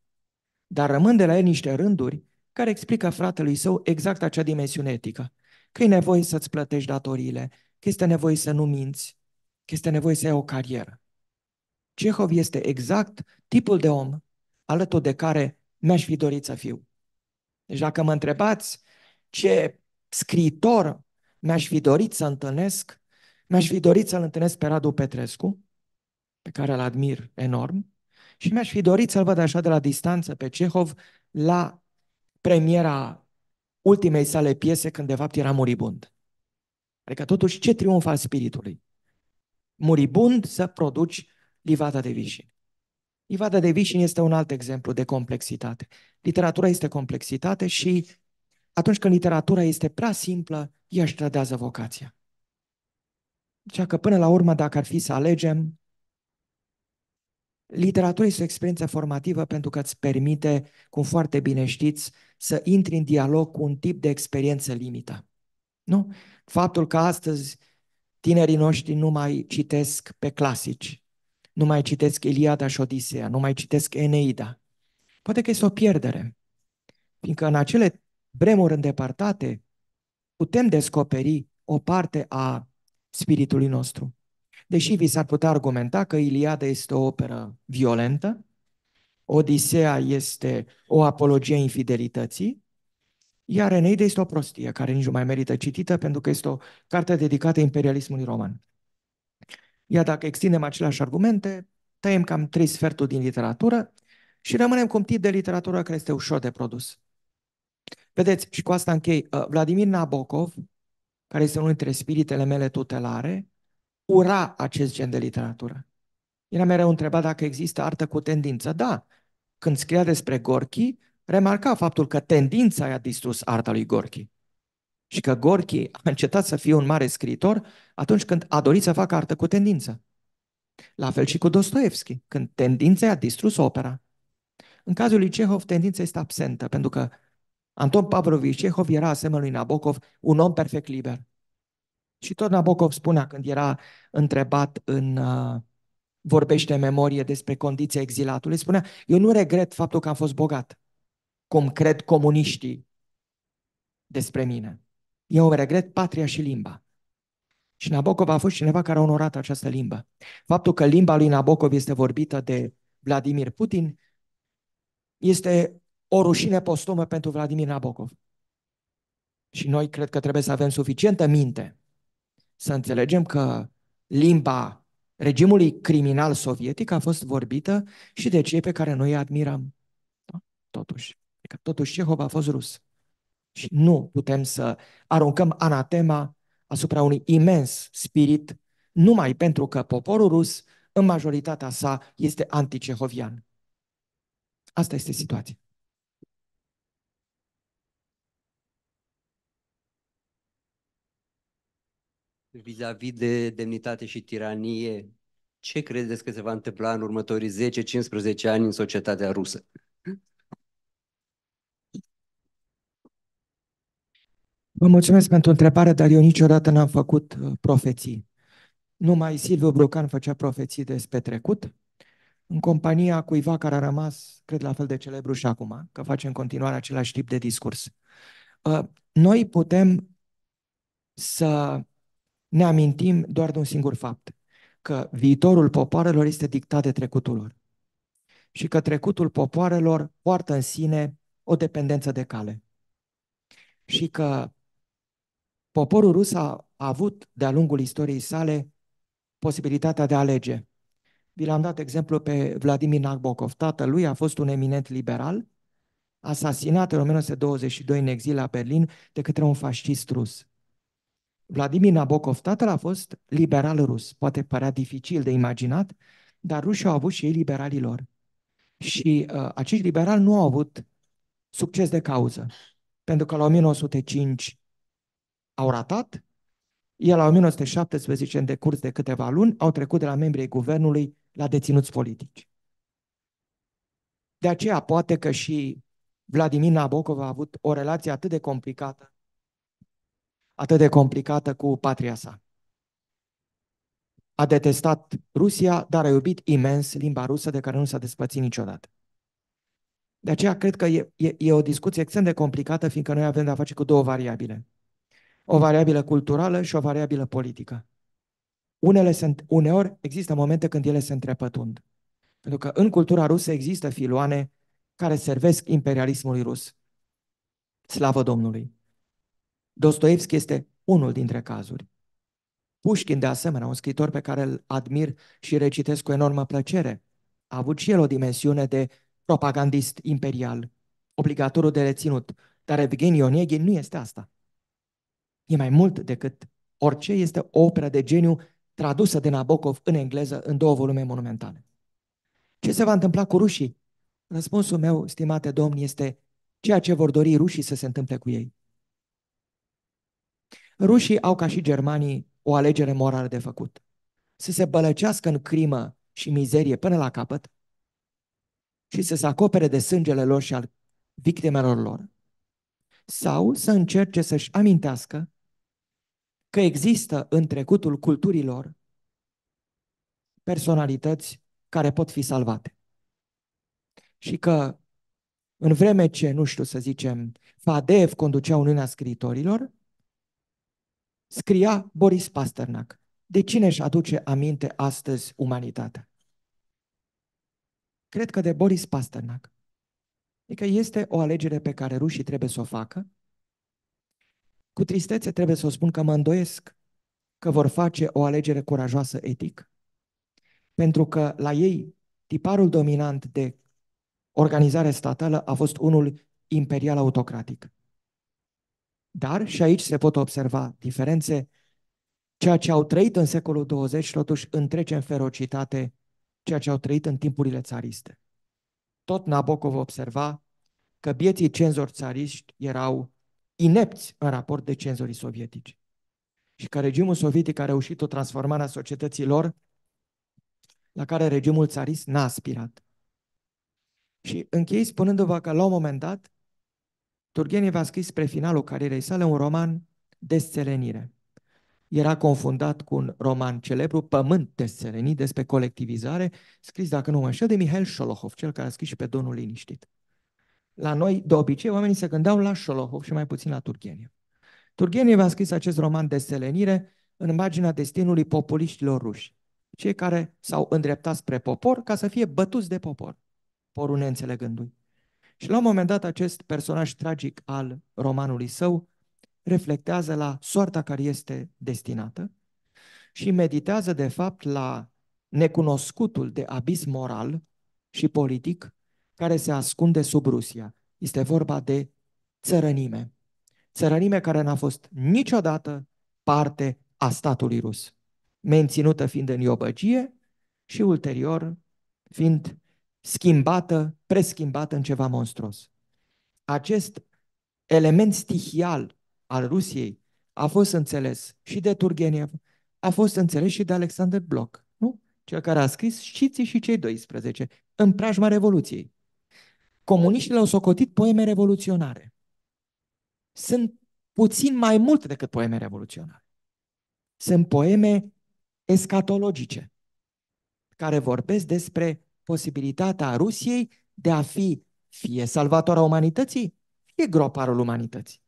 Dar rămân de la el niște rânduri care explică fratelui său exact acea dimensiune etică. Că e nevoie să-ți plătești datoriile, că este nevoie să nu minți, că este nevoie să ai o carieră. Cehov este exact tipul de om alături de care mi-aș fi dorit să fiu. Deci dacă mă întrebați ce scriitor mi-aș fi dorit să întâlnesc, mi-aș fi dorit să-l întâlnesc pe Radu Petrescu, pe care îl admir enorm și mi-aș fi dorit să-l văd așa de la distanță pe Cehov la premiera ultimei sale piese când de fapt era muribund. Adică totuși ce triumf al spiritului. Muribund să produci livada de vișin. Livada de vișin este un alt exemplu de complexitate. Literatura este complexitate și atunci când literatura este prea simplă, ea își trădează vocația. Deci, că până la urmă, dacă ar fi să alegem, Literatura este o experiență formativă pentru că îți permite, cum foarte bine știți, să intri în dialog cu un tip de experiență limită. Nu? Faptul că astăzi tinerii noștri nu mai citesc pe clasici, nu mai citesc Iliada și Odiseea, nu mai citesc Eneida. Poate că este o pierdere, fiindcă în acele vremuri îndepărtate putem descoperi o parte a spiritului nostru. Deși vi s-ar putea argumenta că Iliada este o operă violentă, Odiseea este o apologie infidelității, iar Eneide este o prostie care nici nu mai merită citită pentru că este o carte dedicată imperialismului roman. Iar dacă extindem aceleași argumente, tăiem cam trei sferturi din literatură și rămânem cu un tip de literatură care este ușor de produs. Vedeți, și cu asta închei, Vladimir Nabokov, care este unul dintre spiritele mele tutelare, ura acest gen de literatură. Era mereu întrebat dacă există artă cu tendință. Da, când scria despre Gorki, remarca faptul că tendința i-a distrus arta lui Gorki și că Gorki a încetat să fie un mare scriitor atunci când a dorit să facă artă cu tendință. La fel și cu Dostoevski, când tendința i-a distrus opera. În cazul lui Cehov, tendința este absentă, pentru că Anton Pavlovich Cehov era asemenea lui Nabokov un om perfect liber. Și tot Nabokov spunea când era întrebat în uh, vorbește în memorie despre condiția exilatului, spunea, eu nu regret faptul că am fost bogat, cum cred comuniștii despre mine. Eu regret patria și limba. Și Nabokov a fost cineva care a onorat această limbă. Faptul că limba lui Nabokov este vorbită de Vladimir Putin este o rușine postumă pentru Vladimir Nabokov. Și noi cred că trebuie să avem suficientă minte să înțelegem că limba regimului criminal sovietic a fost vorbită și de cei pe care noi îi admiram. Da? Totuși. Adică totuși Cehov a fost rus. Și nu putem să aruncăm anatema asupra unui imens spirit numai pentru că poporul rus, în majoritatea sa, este anticehovian. Asta este situația. vis-a-vis de demnitate și tiranie, ce credeți că se va întâmpla în următorii 10-15 ani în societatea rusă? Vă mulțumesc pentru întrebare, dar eu niciodată n-am făcut uh, profeții. Numai Silviu Brucan făcea profeții despre trecut, în compania cuiva care a rămas, cred, la fel de celebru și acum, că face în continuare același tip de discurs. Uh, noi putem să ne amintim doar de un singur fapt, că viitorul popoarelor este dictat de trecutul lor și că trecutul popoarelor poartă în sine o dependență de cale și că poporul rus a avut de-a lungul istoriei sale posibilitatea de a alege. Vi l-am dat exemplu pe Vladimir Nabokov. lui a fost un eminent liberal, asasinat în 1922 în exil la Berlin de către un fascist rus. Vladimir Nabokov, tatăl a fost liberal rus. Poate părea dificil de imaginat, dar rușii au avut și ei liberalii lor. Și uh, acești liberali nu au avut succes de cauză. Pentru că la 1905 au ratat, iar la 1917, în decurs de câteva luni, au trecut de la membrii guvernului la deținuți politici. De aceea, poate că și Vladimir Nabokov a avut o relație atât de complicată atât de complicată cu patria sa. A detestat Rusia, dar a iubit imens limba rusă de care nu s-a despățit niciodată. De aceea cred că e, e, e o discuție extrem de complicată, fiindcă noi avem de-a face cu două variabile. O variabilă culturală și o variabilă politică. Unele sunt, uneori există momente când ele se întrepătund. Pentru că în cultura rusă există filoane care servesc imperialismului rus. Slavă Domnului! Dostoevski este unul dintre cazuri. Pușkin, de asemenea, un scritor pe care îl admir și recitesc cu enormă plăcere, a avut și el o dimensiune de propagandist imperial, obligatoriu de reținut, dar Evgeni Onegin nu este asta. E mai mult decât orice, este o operă de geniu tradusă de Nabokov în engleză în două volume monumentale. Ce se va întâmpla cu rușii? Răspunsul meu, stimate domni, este ceea ce vor dori rușii să se întâmple cu ei. Rușii au ca și germanii o alegere morală de făcut. Să se bălăcească în crimă și mizerie până la capăt și să se acopere de sângele lor și al victimelor lor. Sau să încerce să-și amintească că există în trecutul culturilor personalități care pot fi salvate. Și că în vreme ce, nu știu să zicem, Fadev conducea Uniunea Scriitorilor, scria Boris Pasternak. De cine își aduce aminte astăzi umanitatea? Cred că de Boris Pasternak. Adică este o alegere pe care rușii trebuie să o facă. Cu tristețe trebuie să o spun că mă îndoiesc că vor face o alegere curajoasă etic, pentru că la ei tiparul dominant de organizare statală a fost unul imperial autocratic. Dar și aici se pot observa diferențe. Ceea ce au trăit în secolul 20 totuși întrece în ferocitate ceea ce au trăit în timpurile țariste. Tot Nabokov observa că bieții cenzori țariști erau inepți în raport de cenzorii sovietici și că regimul sovietic a reușit o transformare a societății lor la care regimul țarist n-a aspirat. Și închei spunându-vă că la un moment dat Turgenev a scris spre finalul carierei sale un roman Desțelenire. Era confundat cu un roman celebru, Pământ desțelenit, despre colectivizare, scris, dacă nu mă înșel, de Mihail Sholokhov, cel care a scris și pe Domnul Liniștit. La noi, de obicei, oamenii se gândeau la Sholokhov și mai puțin la Turgenev. Turgenev a scris acest roman Desțelenire în marginea destinului populiștilor ruși, cei care s-au îndreptat spre popor ca să fie bătuți de popor, porul neînțelegându-i. Și la un moment dat acest personaj tragic al romanului său reflectează la soarta care este destinată și meditează de fapt la necunoscutul de abis moral și politic care se ascunde sub Rusia. Este vorba de țărănime. Țărănime care n-a fost niciodată parte a statului rus, menținută fiind în iobăgie și ulterior fiind schimbată, preschimbată în ceva monstruos. Acest element stihial al Rusiei a fost înțeles și de Turgenev, a fost înțeles și de Alexander Bloch, nu? cel care a scris Știții și cei 12, în preajma Revoluției. Comuniștii le-au socotit poeme revoluționare. Sunt puțin mai mult decât poeme revoluționare. Sunt poeme escatologice, care vorbesc despre posibilitatea Rusiei de a fi fie salvatoarea umanității, fie groparul umanității.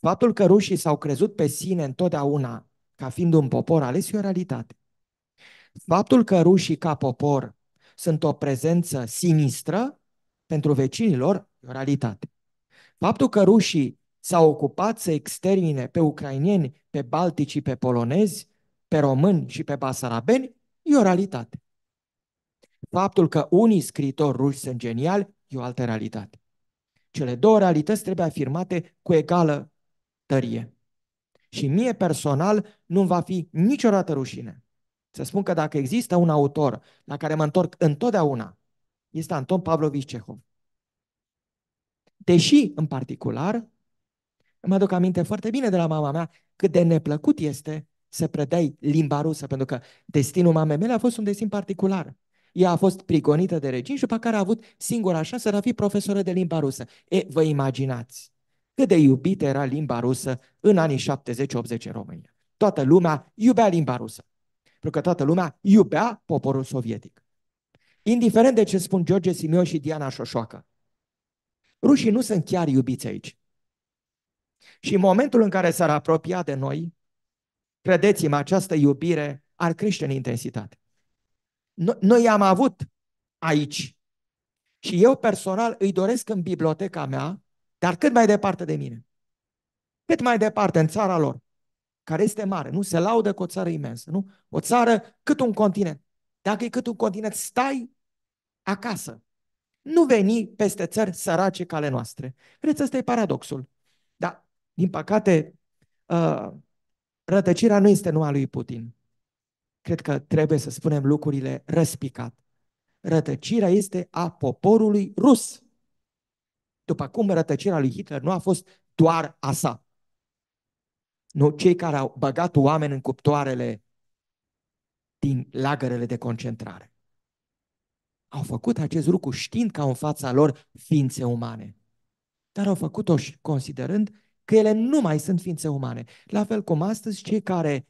Faptul că rușii s-au crezut pe sine întotdeauna ca fiind un popor ales e o realitate. Faptul că rușii ca popor sunt o prezență sinistră pentru vecinilor e o realitate. Faptul că rușii s-au ocupat să extermine pe ucrainieni, pe baltici, pe polonezi, pe români și pe basarabeni e o realitate. Faptul că unii scritori ruși sunt geniali e o altă realitate. Cele două realități trebuie afirmate cu egală tărie. Și mie personal nu va fi niciodată rușine să spun că dacă există un autor la care mă întorc întotdeauna, este Anton Pavlovich Cehov. Deși, în particular, îmi aduc aminte foarte bine de la mama mea cât de neplăcut este să predai limba rusă, pentru că destinul mamei mele a fost un destin particular. Ea a fost prigonită de regim și după care a avut singura șansă de a fi profesoră de limba rusă. E, vă imaginați cât de iubită era limba rusă în anii 70-80 în România. Toată lumea iubea limba rusă, pentru că toată lumea iubea poporul sovietic. Indiferent de ce spun George Simion și Diana Șoșoacă, rușii nu sunt chiar iubiți aici. Și în momentul în care s-ar apropia de noi, credeți-mă, această iubire ar crește în intensitate. Noi am avut aici. Și eu personal îi doresc în biblioteca mea, dar cât mai departe de mine. Cât mai departe, în țara lor, care este mare, nu se laudă cu o țară imensă, nu? O țară cât un continent. Dacă e cât un continent, stai acasă. Nu veni peste țări sărace ca ale noastre. Vedeți, ăsta e paradoxul. Dar, din păcate, uh, rătăcirea nu este numai lui Putin cred că trebuie să spunem lucrurile răspicat. Rătăcirea este a poporului rus. După cum rătăcirea lui Hitler nu a fost doar a sa. Nu, cei care au băgat oameni în cuptoarele din lagărele de concentrare. Au făcut acest lucru știind că au în fața lor ființe umane. Dar au făcut-o și considerând că ele nu mai sunt ființe umane. La fel cum astăzi cei care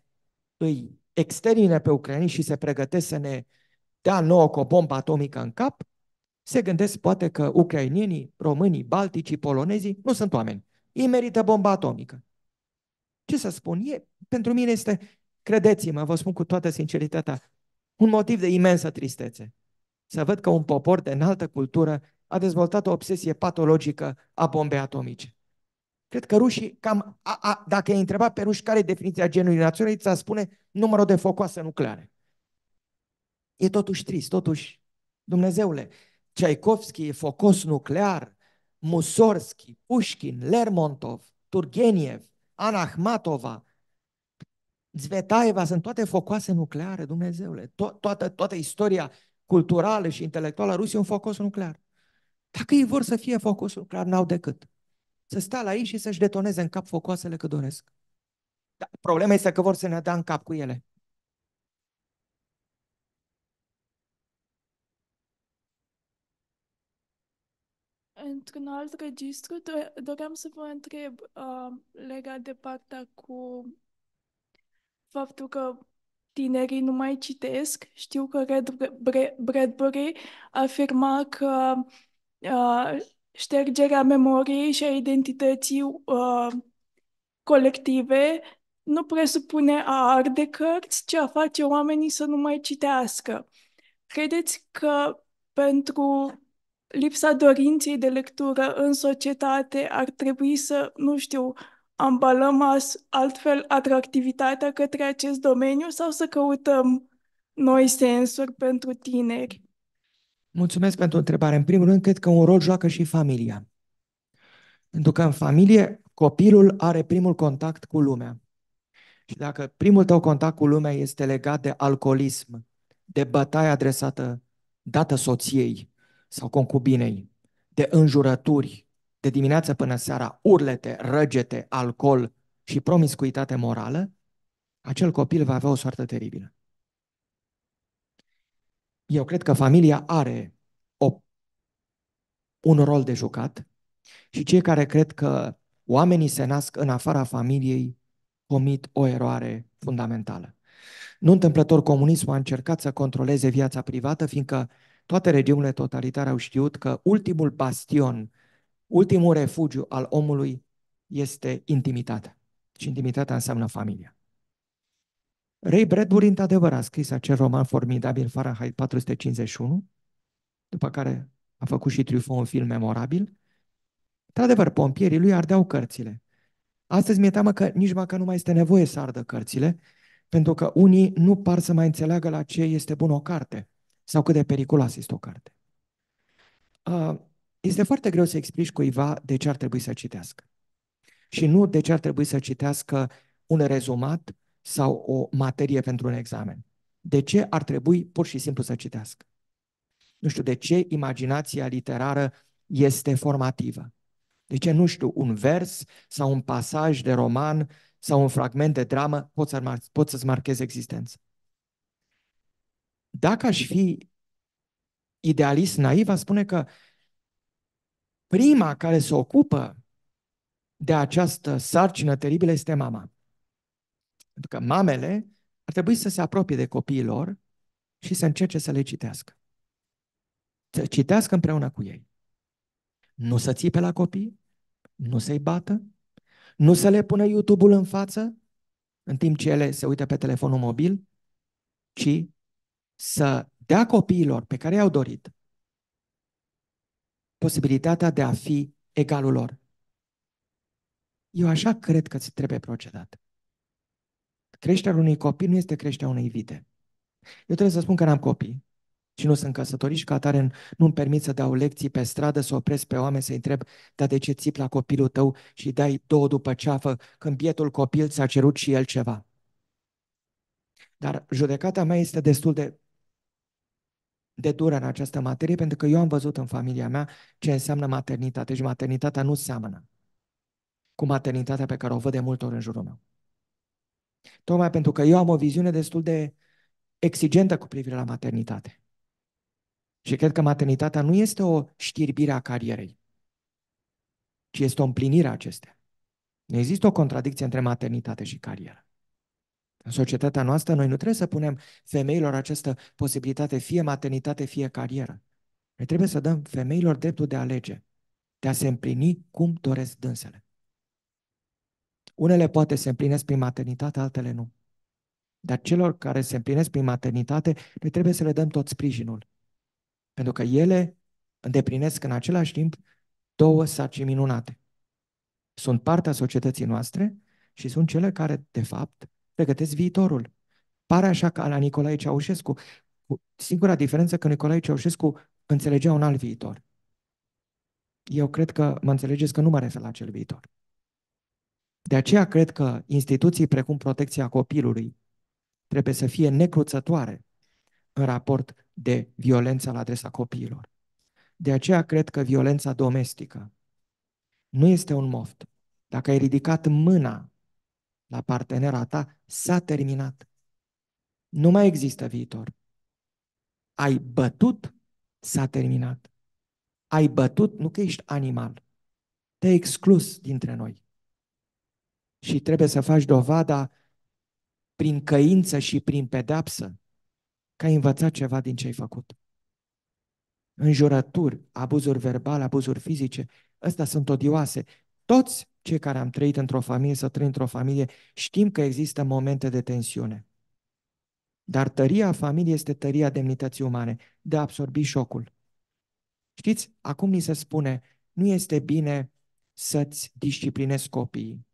îi extermine pe ucraini și se pregătesc să ne dea nouă cu o bombă atomică în cap, se gândesc poate că ucrainienii, românii, balticii, polonezii nu sunt oameni. Ei merită bomba atomică. Ce să spun? E, pentru mine este, credeți-mă, vă spun cu toată sinceritatea, un motiv de imensă tristețe. Să văd că un popor de înaltă cultură a dezvoltat o obsesie patologică a bombei atomice. Cred că rușii, cam, a, a, dacă ai întrebat pe ruși care e definiția genului națiunii, ți a spune numărul de focoase nucleare. E totuși trist, totuși, Dumnezeule, Tchaikovsky, e focos nuclear, Musorski, Pușkin, Lermontov, Turgeniev, Ana Ahmatova, Zvetaeva, sunt toate focoase nucleare, Dumnezeule. To- toată, toată istoria culturală și intelectuală a Rusiei e un focos nuclear. Dacă ei vor să fie focos nuclear, n-au decât să stea la ei și să-și detoneze în cap focoasele că doresc. Dar problema este că vor să ne dea în cap cu ele. Într-un alt registru, doream să vă întreb uh, legat de partea cu faptul că tinerii nu mai citesc. Știu că Red Bradbury afirma că uh, ștergerea memoriei și a identității uh, colective nu presupune a arde cărți, ci a face oamenii să nu mai citească. Credeți că pentru lipsa dorinței de lectură în societate ar trebui să, nu știu, ambalăm as, altfel atractivitatea către acest domeniu sau să căutăm noi sensuri pentru tineri? Mulțumesc pentru întrebare. În primul rând, cred că un rol joacă și familia. Pentru că în familie copilul are primul contact cu lumea. Și dacă primul tău contact cu lumea este legat de alcoolism, de bătaie adresată, dată soției sau concubinei, de înjurături, de dimineață până seara, urlete, răgete, alcool și promiscuitate morală, acel copil va avea o soartă teribilă eu cred că familia are o, un rol de jucat și cei care cred că oamenii se nasc în afara familiei comit o eroare fundamentală. Nu întâmplător comunismul a încercat să controleze viața privată, fiindcă toate regiunile totalitare au știut că ultimul bastion, ultimul refugiu al omului este intimitatea. Și intimitatea înseamnă familia. Ray Bradbury, într-adevăr, a scris acel roman formidabil, Fahrenheit 451, după care a făcut și Truffaut un film memorabil. Într-adevăr, pompierii lui ardeau cărțile. Astăzi mi-e teamă că nici măcar nu mai este nevoie să ardă cărțile, pentru că unii nu par să mai înțeleagă la ce este bună o carte sau cât de periculoasă este o carte. Uh, este foarte greu să explici cuiva de ce ar trebui să citească. Și nu de ce ar trebui să citească un rezumat sau o materie pentru un examen. De ce ar trebui pur și simplu să citească? Nu știu de ce imaginația literară este formativă. De ce, nu știu, un vers sau un pasaj de roman sau un fragment de dramă pot, să pot să-ți marcheze existența? Dacă aș fi idealist naiv, aș spune că prima care se ocupă de această sarcină teribilă este mama. Pentru că mamele ar trebui să se apropie de copiilor și să încerce să le citească. Să citească împreună cu ei. Nu să pe la copii, nu să-i bată, nu să le pună YouTube-ul în față în timp ce ele se uită pe telefonul mobil, ci să dea copiilor pe care i-au dorit posibilitatea de a fi egalul lor. Eu așa cred că ți trebuie procedat. Creșterea unui copil nu este creșterea unei vite. Eu trebuie să spun că n-am copii și nu sunt căsătorit și ca atare nu-mi permit să dau lecții pe stradă, să opresc pe oameni, să-i întreb, dar de ce țip la copilul tău și dai două după ceafă când bietul copil ți-a cerut și el ceva? Dar judecata mea este destul de, de dură în această materie, pentru că eu am văzut în familia mea ce înseamnă maternitate și maternitatea nu seamănă cu maternitatea pe care o văd de multe ori în jurul meu. Tocmai pentru că eu am o viziune destul de exigentă cu privire la maternitate. Și cred că maternitatea nu este o știrbire a carierei, ci este o împlinire a acestea. Nu există o contradicție între maternitate și carieră. În societatea noastră, noi nu trebuie să punem femeilor această posibilitate, fie maternitate, fie carieră. Noi trebuie să dăm femeilor dreptul de a alege, de a se împlini cum doresc dânsele. Unele poate se împlinesc prin maternitate, altele nu. Dar celor care se împlinesc prin maternitate, noi trebuie să le dăm tot sprijinul. Pentru că ele îndeplinesc în același timp două sarcini minunate. Sunt partea societății noastre și sunt cele care, de fapt, pregătesc viitorul. Pare așa ca la Nicolae Ceaușescu. Singura diferență că Nicolae Ceaușescu înțelegea un alt viitor. Eu cred că mă înțelegeți că nu mă refer la acel viitor. De aceea cred că instituții precum protecția copilului trebuie să fie necruțătoare în raport de violența la adresa copiilor. De aceea cred că violența domestică nu este un moft. Dacă ai ridicat mâna la partenera ta, s-a terminat. Nu mai există viitor. Ai bătut, s-a terminat. Ai bătut, nu că ești animal. Te-ai exclus dintre noi și trebuie să faci dovada prin căință și prin pedapsă că ai învățat ceva din ce ai făcut. Înjurături, abuzuri verbale, abuzuri fizice, ăstea sunt odioase. Toți cei care am trăit într-o familie sau trăim într-o familie știm că există momente de tensiune. Dar tăria familiei este tăria demnității umane, de a absorbi șocul. Știți, acum ni se spune, nu este bine să-ți disciplinezi copiii.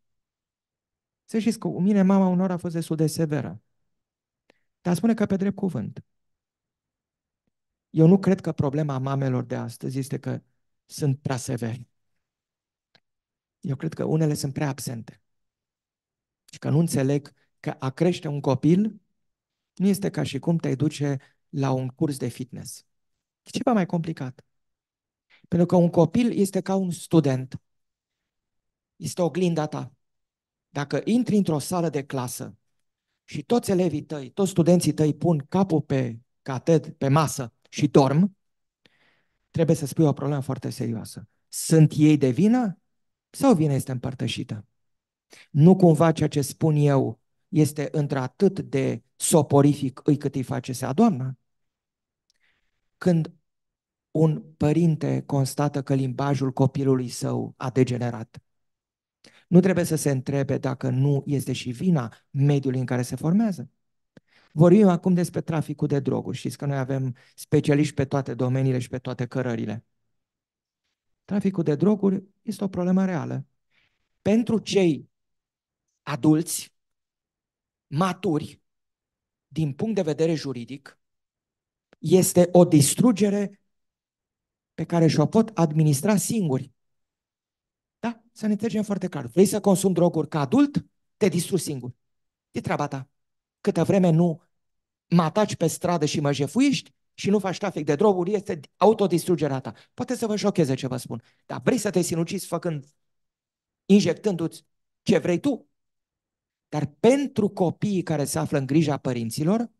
Să știți că cu mine mama unor a fost destul de severă. Dar spune că pe drept cuvânt. Eu nu cred că problema mamelor de astăzi este că sunt prea severi. Eu cred că unele sunt prea absente. Și că nu înțeleg că a crește un copil nu este ca și cum te duce la un curs de fitness. E ceva mai complicat. Pentru că un copil este ca un student. Este oglinda ta. Dacă intri într-o sală de clasă și toți elevii tăi, toți studenții tăi pun capul pe cated, pe masă și dorm, trebuie să spui o problemă foarte serioasă. Sunt ei de vină sau vina este împărtășită? Nu cumva ceea ce spun eu este într-atât de soporific îi cât îi face să doamna? Când un părinte constată că limbajul copilului său a degenerat, nu trebuie să se întrebe dacă nu este și vina mediului în care se formează. Vorbim acum despre traficul de droguri. Știți că noi avem specialiști pe toate domeniile și pe toate cărările. Traficul de droguri este o problemă reală. Pentru cei adulți, maturi, din punct de vedere juridic, este o distrugere pe care și-o pot administra singuri. Să ne înțelegem foarte clar. Vrei să consumi droguri ca adult? Te distrugi singur. E treaba ta. Câtă vreme nu mă ataci pe stradă și mă jefuiești și nu faci trafic de droguri, este autodistrugerea ta. Poate să vă șocheze ce vă spun. Dar vrei să te sinucizi făcând, injectându-ți ce vrei tu? Dar pentru copiii care se află în grija părinților,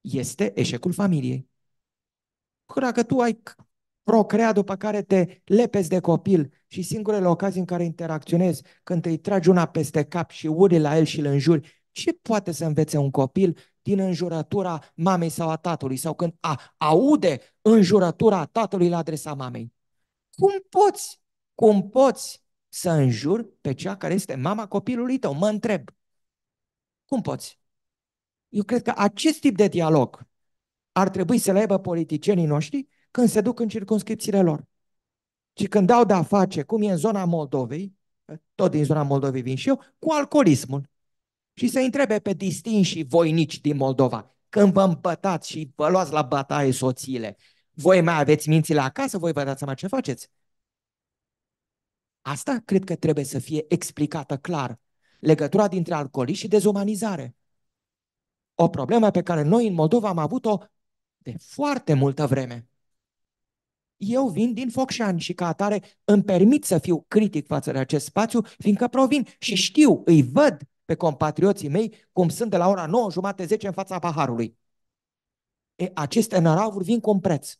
este eșecul familiei. Că dacă tu ai procrea după care te lepezi de copil și singurele ocazii în care interacționezi, când îi tragi una peste cap și uri la el și îl înjuri, ce poate să învețe un copil din înjurătura mamei sau a tatălui sau când a, aude înjurătura tatălui la adresa mamei? Cum poți, cum poți să înjuri pe cea care este mama copilului tău? Mă întreb. Cum poți? Eu cred că acest tip de dialog ar trebui să le aibă politicienii noștri când se duc în circunscripțiile lor. Și când dau de-a face, cum e în zona Moldovei, tot din zona Moldovei vin și eu, cu alcoolismul. Și se întrebe pe distinși voinici din Moldova, când vă împătați și vă luați la bătaie soțiile, voi mai aveți mințile acasă, voi vă dați seama ce faceți. Asta cred că trebuie să fie explicată clar. Legătura dintre alcoolism și dezumanizare. O problemă pe care noi în Moldova am avut-o de foarte multă vreme eu vin din Focșani și ca atare îmi permit să fiu critic față de acest spațiu, fiindcă provin și știu, îi văd pe compatrioții mei cum sunt de la ora 9, jumate, 10 în fața paharului. E, aceste năravuri vin cu un preț.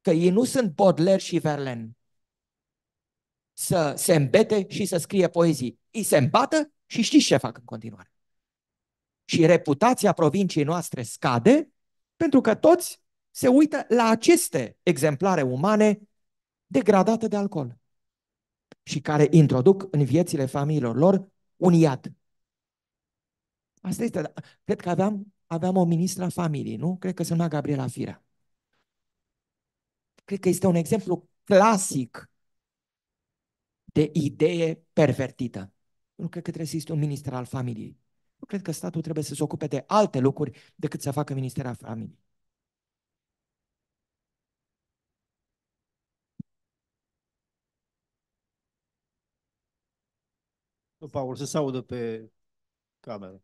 Că ei nu sunt Baudelaire și Verlaine să se îmbete și să scrie poezii. Ei se îmbată și știți ce fac în continuare. Și reputația provinciei noastre scade pentru că toți se uită la aceste exemplare umane degradate de alcool și care introduc în viețile familiilor lor un iad. Asta este, da, cred că aveam, aveam o a familiei, nu? Cred că se numea Gabriela Firea. Cred că este un exemplu clasic de idee pervertită. Nu cred că trebuie să existe un minister al familiei. Nu cred că statul trebuie să se ocupe de alte lucruri decât să facă ministerul familiei. Paul, să se audă pe cameră.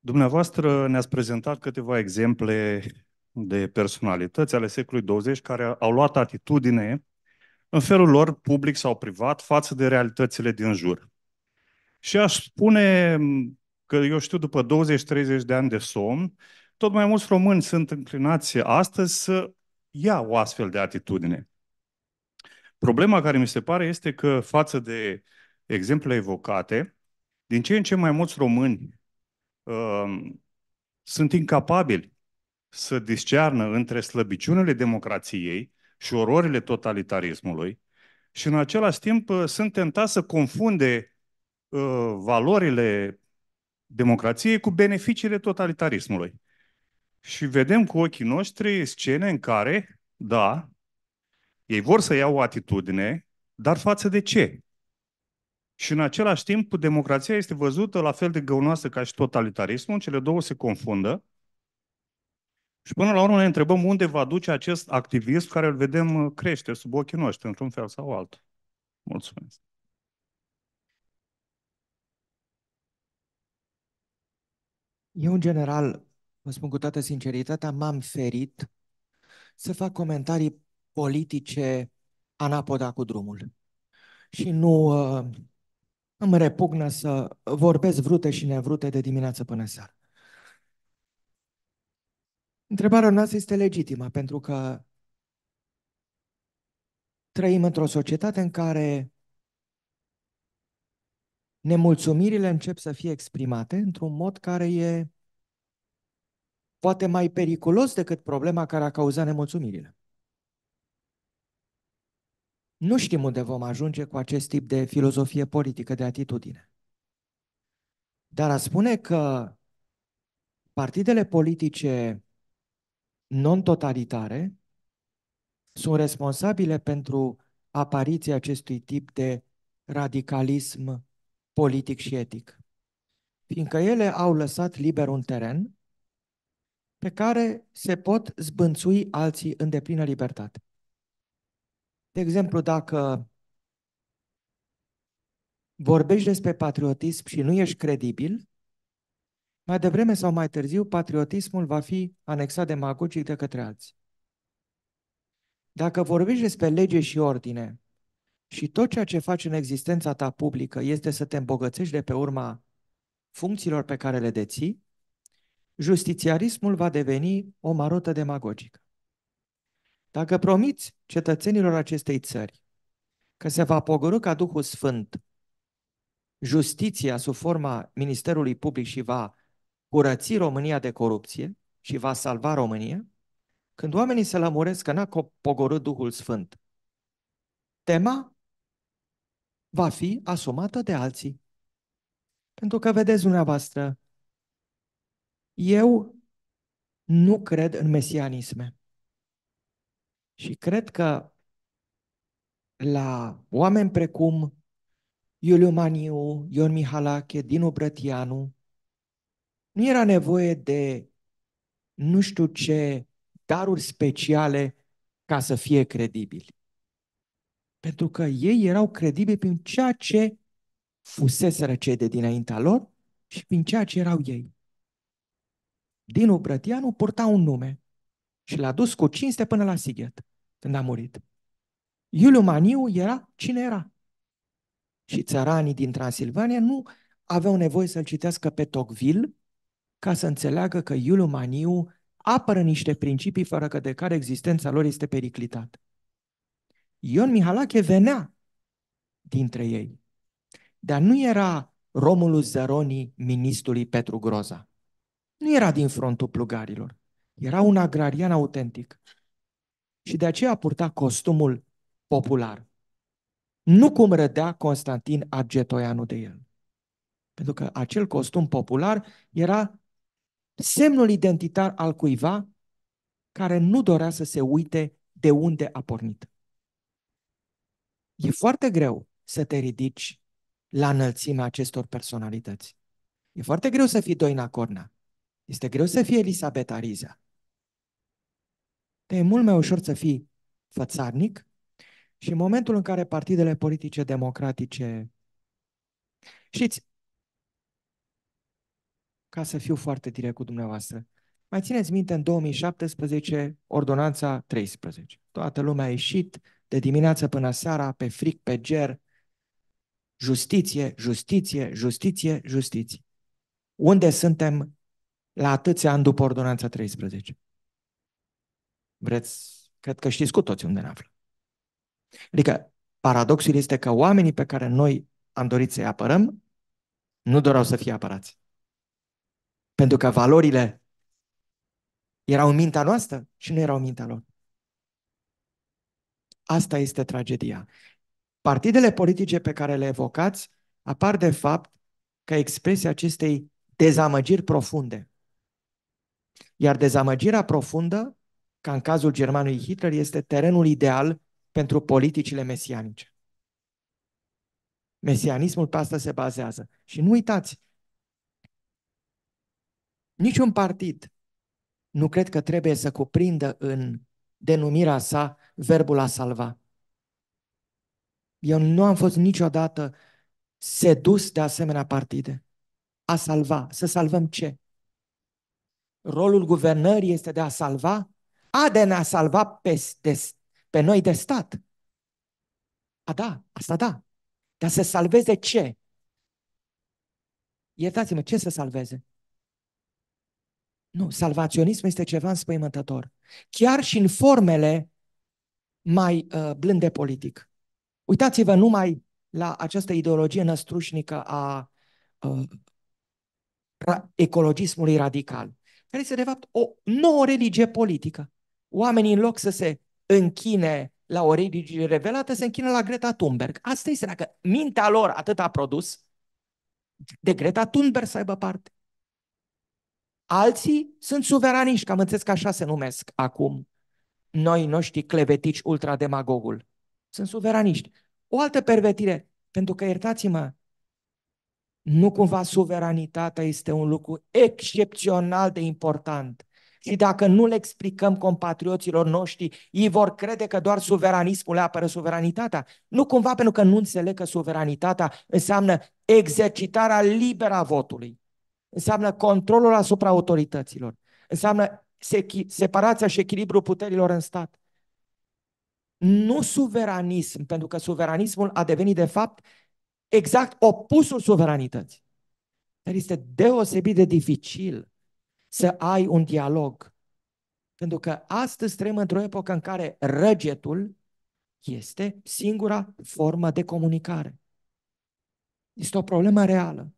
Dumneavoastră ne-ați prezentat câteva exemple de personalități ale secolului 20 care au luat atitudine în felul lor public sau privat față de realitățile din jur. Și aș spune că eu știu după 20-30 de ani de somn, tot mai mulți români sunt înclinați astăzi să ia o astfel de atitudine. Problema care mi se pare este că față de exemple evocate, din ce în ce mai mulți români uh, sunt incapabili să discearnă între slăbiciunile democrației și ororile totalitarismului și în același timp uh, sunt tentați să confunde uh, valorile democrației cu beneficiile totalitarismului. Și vedem cu ochii noștri scene în care, da, ei vor să iau o atitudine, dar față de ce? Și în același timp, democrația este văzută la fel de găunoasă ca și totalitarismul, cele două se confundă. Și până la urmă ne întrebăm unde va duce acest activism care îl vedem uh, crește sub ochii noștri, într-un fel sau altul. Mulțumesc. Eu, în general, vă spun cu toată sinceritatea, m-am ferit să fac comentarii politice anapoda cu drumul. Și nu uh, îmi repugnă să vorbesc vrute și nevrute de dimineață până seara. Întrebarea noastră este legitimă, pentru că trăim într-o societate în care nemulțumirile încep să fie exprimate într-un mod care e poate mai periculos decât problema care a cauzat nemulțumirile. Nu știm unde vom ajunge cu acest tip de filozofie politică, de atitudine. Dar a spune că partidele politice non-totalitare sunt responsabile pentru apariția acestui tip de radicalism politic și etic, fiindcă ele au lăsat liber un teren pe care se pot zbânțui alții în deplină libertate. De exemplu, dacă vorbești despre patriotism și nu ești credibil, mai devreme sau mai târziu, patriotismul va fi anexat demagogic de către alții. Dacă vorbești despre lege și ordine și tot ceea ce faci în existența ta publică este să te îmbogățești de pe urma funcțiilor pe care le deții, justițiarismul va deveni o marotă demagogică. Dacă promiți cetățenilor acestei țări că se va pogorâ ca Duhul Sfânt justiția sub forma Ministerului Public și va curăți România de corupție și va salva România, când oamenii se lămuresc că n-a pogorât Duhul Sfânt, tema va fi asumată de alții. Pentru că, vedeți dumneavoastră, eu nu cred în mesianisme. Și cred că la oameni precum Iuliu Maniu, Ion Mihalache, Dinu Brătianu, nu era nevoie de nu știu ce daruri speciale ca să fie credibili. Pentru că ei erau credibili prin ceea ce fuseseră cei de dinaintea lor și prin ceea ce erau ei. Dinu Brătianu purta un nume și l-a dus cu cinste până la Sighet, când a murit. Iuliu Maniu era cine era. Și țăranii din Transilvania nu aveau nevoie să-l citească pe Tocqueville ca să înțeleagă că Iuliu Maniu apără niște principii fără că de care existența lor este periclitată. Ion Mihalache venea dintre ei, dar nu era Romulus Zăroni ministrului Petru Groza nu era din frontul plugarilor. Era un agrarian autentic. Și de aceea purta costumul popular. Nu cum rădea Constantin Argetoianu de el. Pentru că acel costum popular era semnul identitar al cuiva care nu dorea să se uite de unde a pornit. E foarte greu să te ridici la înălțimea acestor personalități. E foarte greu să fii Doina Cornea. Este greu să fii Elisabeta Riza. Te e mult mai ușor să fii fățarnic și în momentul în care partidele politice democratice... Știți, ca să fiu foarte direct cu dumneavoastră, mai țineți minte în 2017 ordonanța 13. Toată lumea a ieșit de dimineață până seara pe fric, pe ger, justiție, justiție, justiție, justiție. Unde suntem la atâția ani după Ordonanța 13. Vreți, cred că știți cu toți unde ne aflăm. Adică paradoxul este că oamenii pe care noi am dorit să-i apărăm nu doreau să fie apărați. Pentru că valorile erau în mintea noastră și nu erau în mintea lor. Asta este tragedia. Partidele politice pe care le evocați apar de fapt ca expresia acestei dezamăgiri profunde iar dezamăgirea profundă, ca în cazul germanului Hitler, este terenul ideal pentru politicile mesianice. Mesianismul pe asta se bazează. Și nu uitați, niciun partid nu cred că trebuie să cuprindă în denumirea sa verbul a salva. Eu nu am fost niciodată sedus de asemenea partide. A salva. Să salvăm ce? rolul guvernării este de a salva, a de ne-a salva pe, de, pe noi de stat. A, da, asta da. Dar să salveze ce? Iertați-mă, ce să salveze? Nu, salvaționismul este ceva înspăimântător. Chiar și în formele mai uh, blânde politic. Uitați-vă numai la această ideologie năstrușnică a uh, ecologismului radical care este de fapt o nouă religie politică. Oamenii în loc să se închine la o religie revelată, se închină la Greta Thunberg. Asta este dacă mintea lor atât a produs, de Greta Thunberg să aibă parte. Alții sunt suveraniști, că am înțeles că așa se numesc acum noi noștri clevetici ultrademagogul. Sunt suveraniști. O altă pervertire, pentru că iertați-mă, nu cumva suveranitatea este un lucru excepțional de important. Și dacă nu le explicăm compatrioților noștri, ei vor crede că doar suveranismul le apără suveranitatea. Nu cumva pentru că nu înțeleg că suveranitatea înseamnă exercitarea liberă a votului, înseamnă controlul asupra autorităților, înseamnă separația și echilibrul puterilor în stat. Nu suveranism, pentru că suveranismul a devenit de fapt exact opusul suveranității. Dar este deosebit de dificil să ai un dialog. Pentru că astăzi trăim într-o epocă în care răgetul este singura formă de comunicare. Este o problemă reală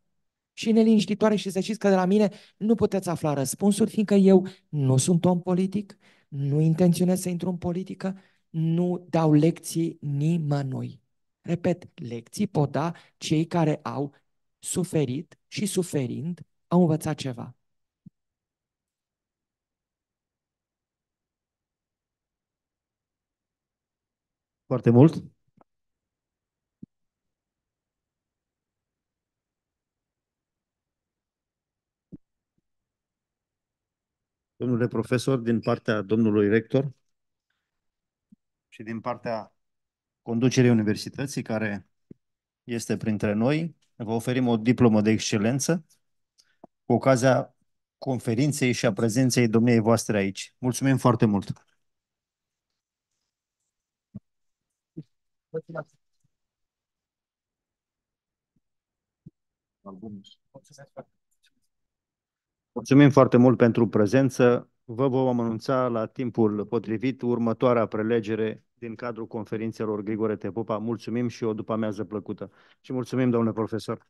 și neliniștitoare și să știți că de la mine nu puteți afla răspunsuri, fiindcă eu nu sunt om politic, nu intenționez să intru în politică, nu dau lecții nimănui. Repet, lecții pot da cei care au suferit și suferind au învățat ceva. Foarte mult. Domnule profesor, din partea domnului rector și din partea conducerii universității care este printre noi. Vă oferim o diplomă de excelență cu ocazia conferinței și a prezenței domniei voastre aici. Mulțumim foarte mult! Mulțumesc. Mulțumim foarte mult pentru prezență. Vă vom anunța la timpul potrivit următoarea prelegere din cadrul conferințelor Grigore Tepopa. Mulțumim și o după amiază plăcută. Și mulțumim, domnule profesor.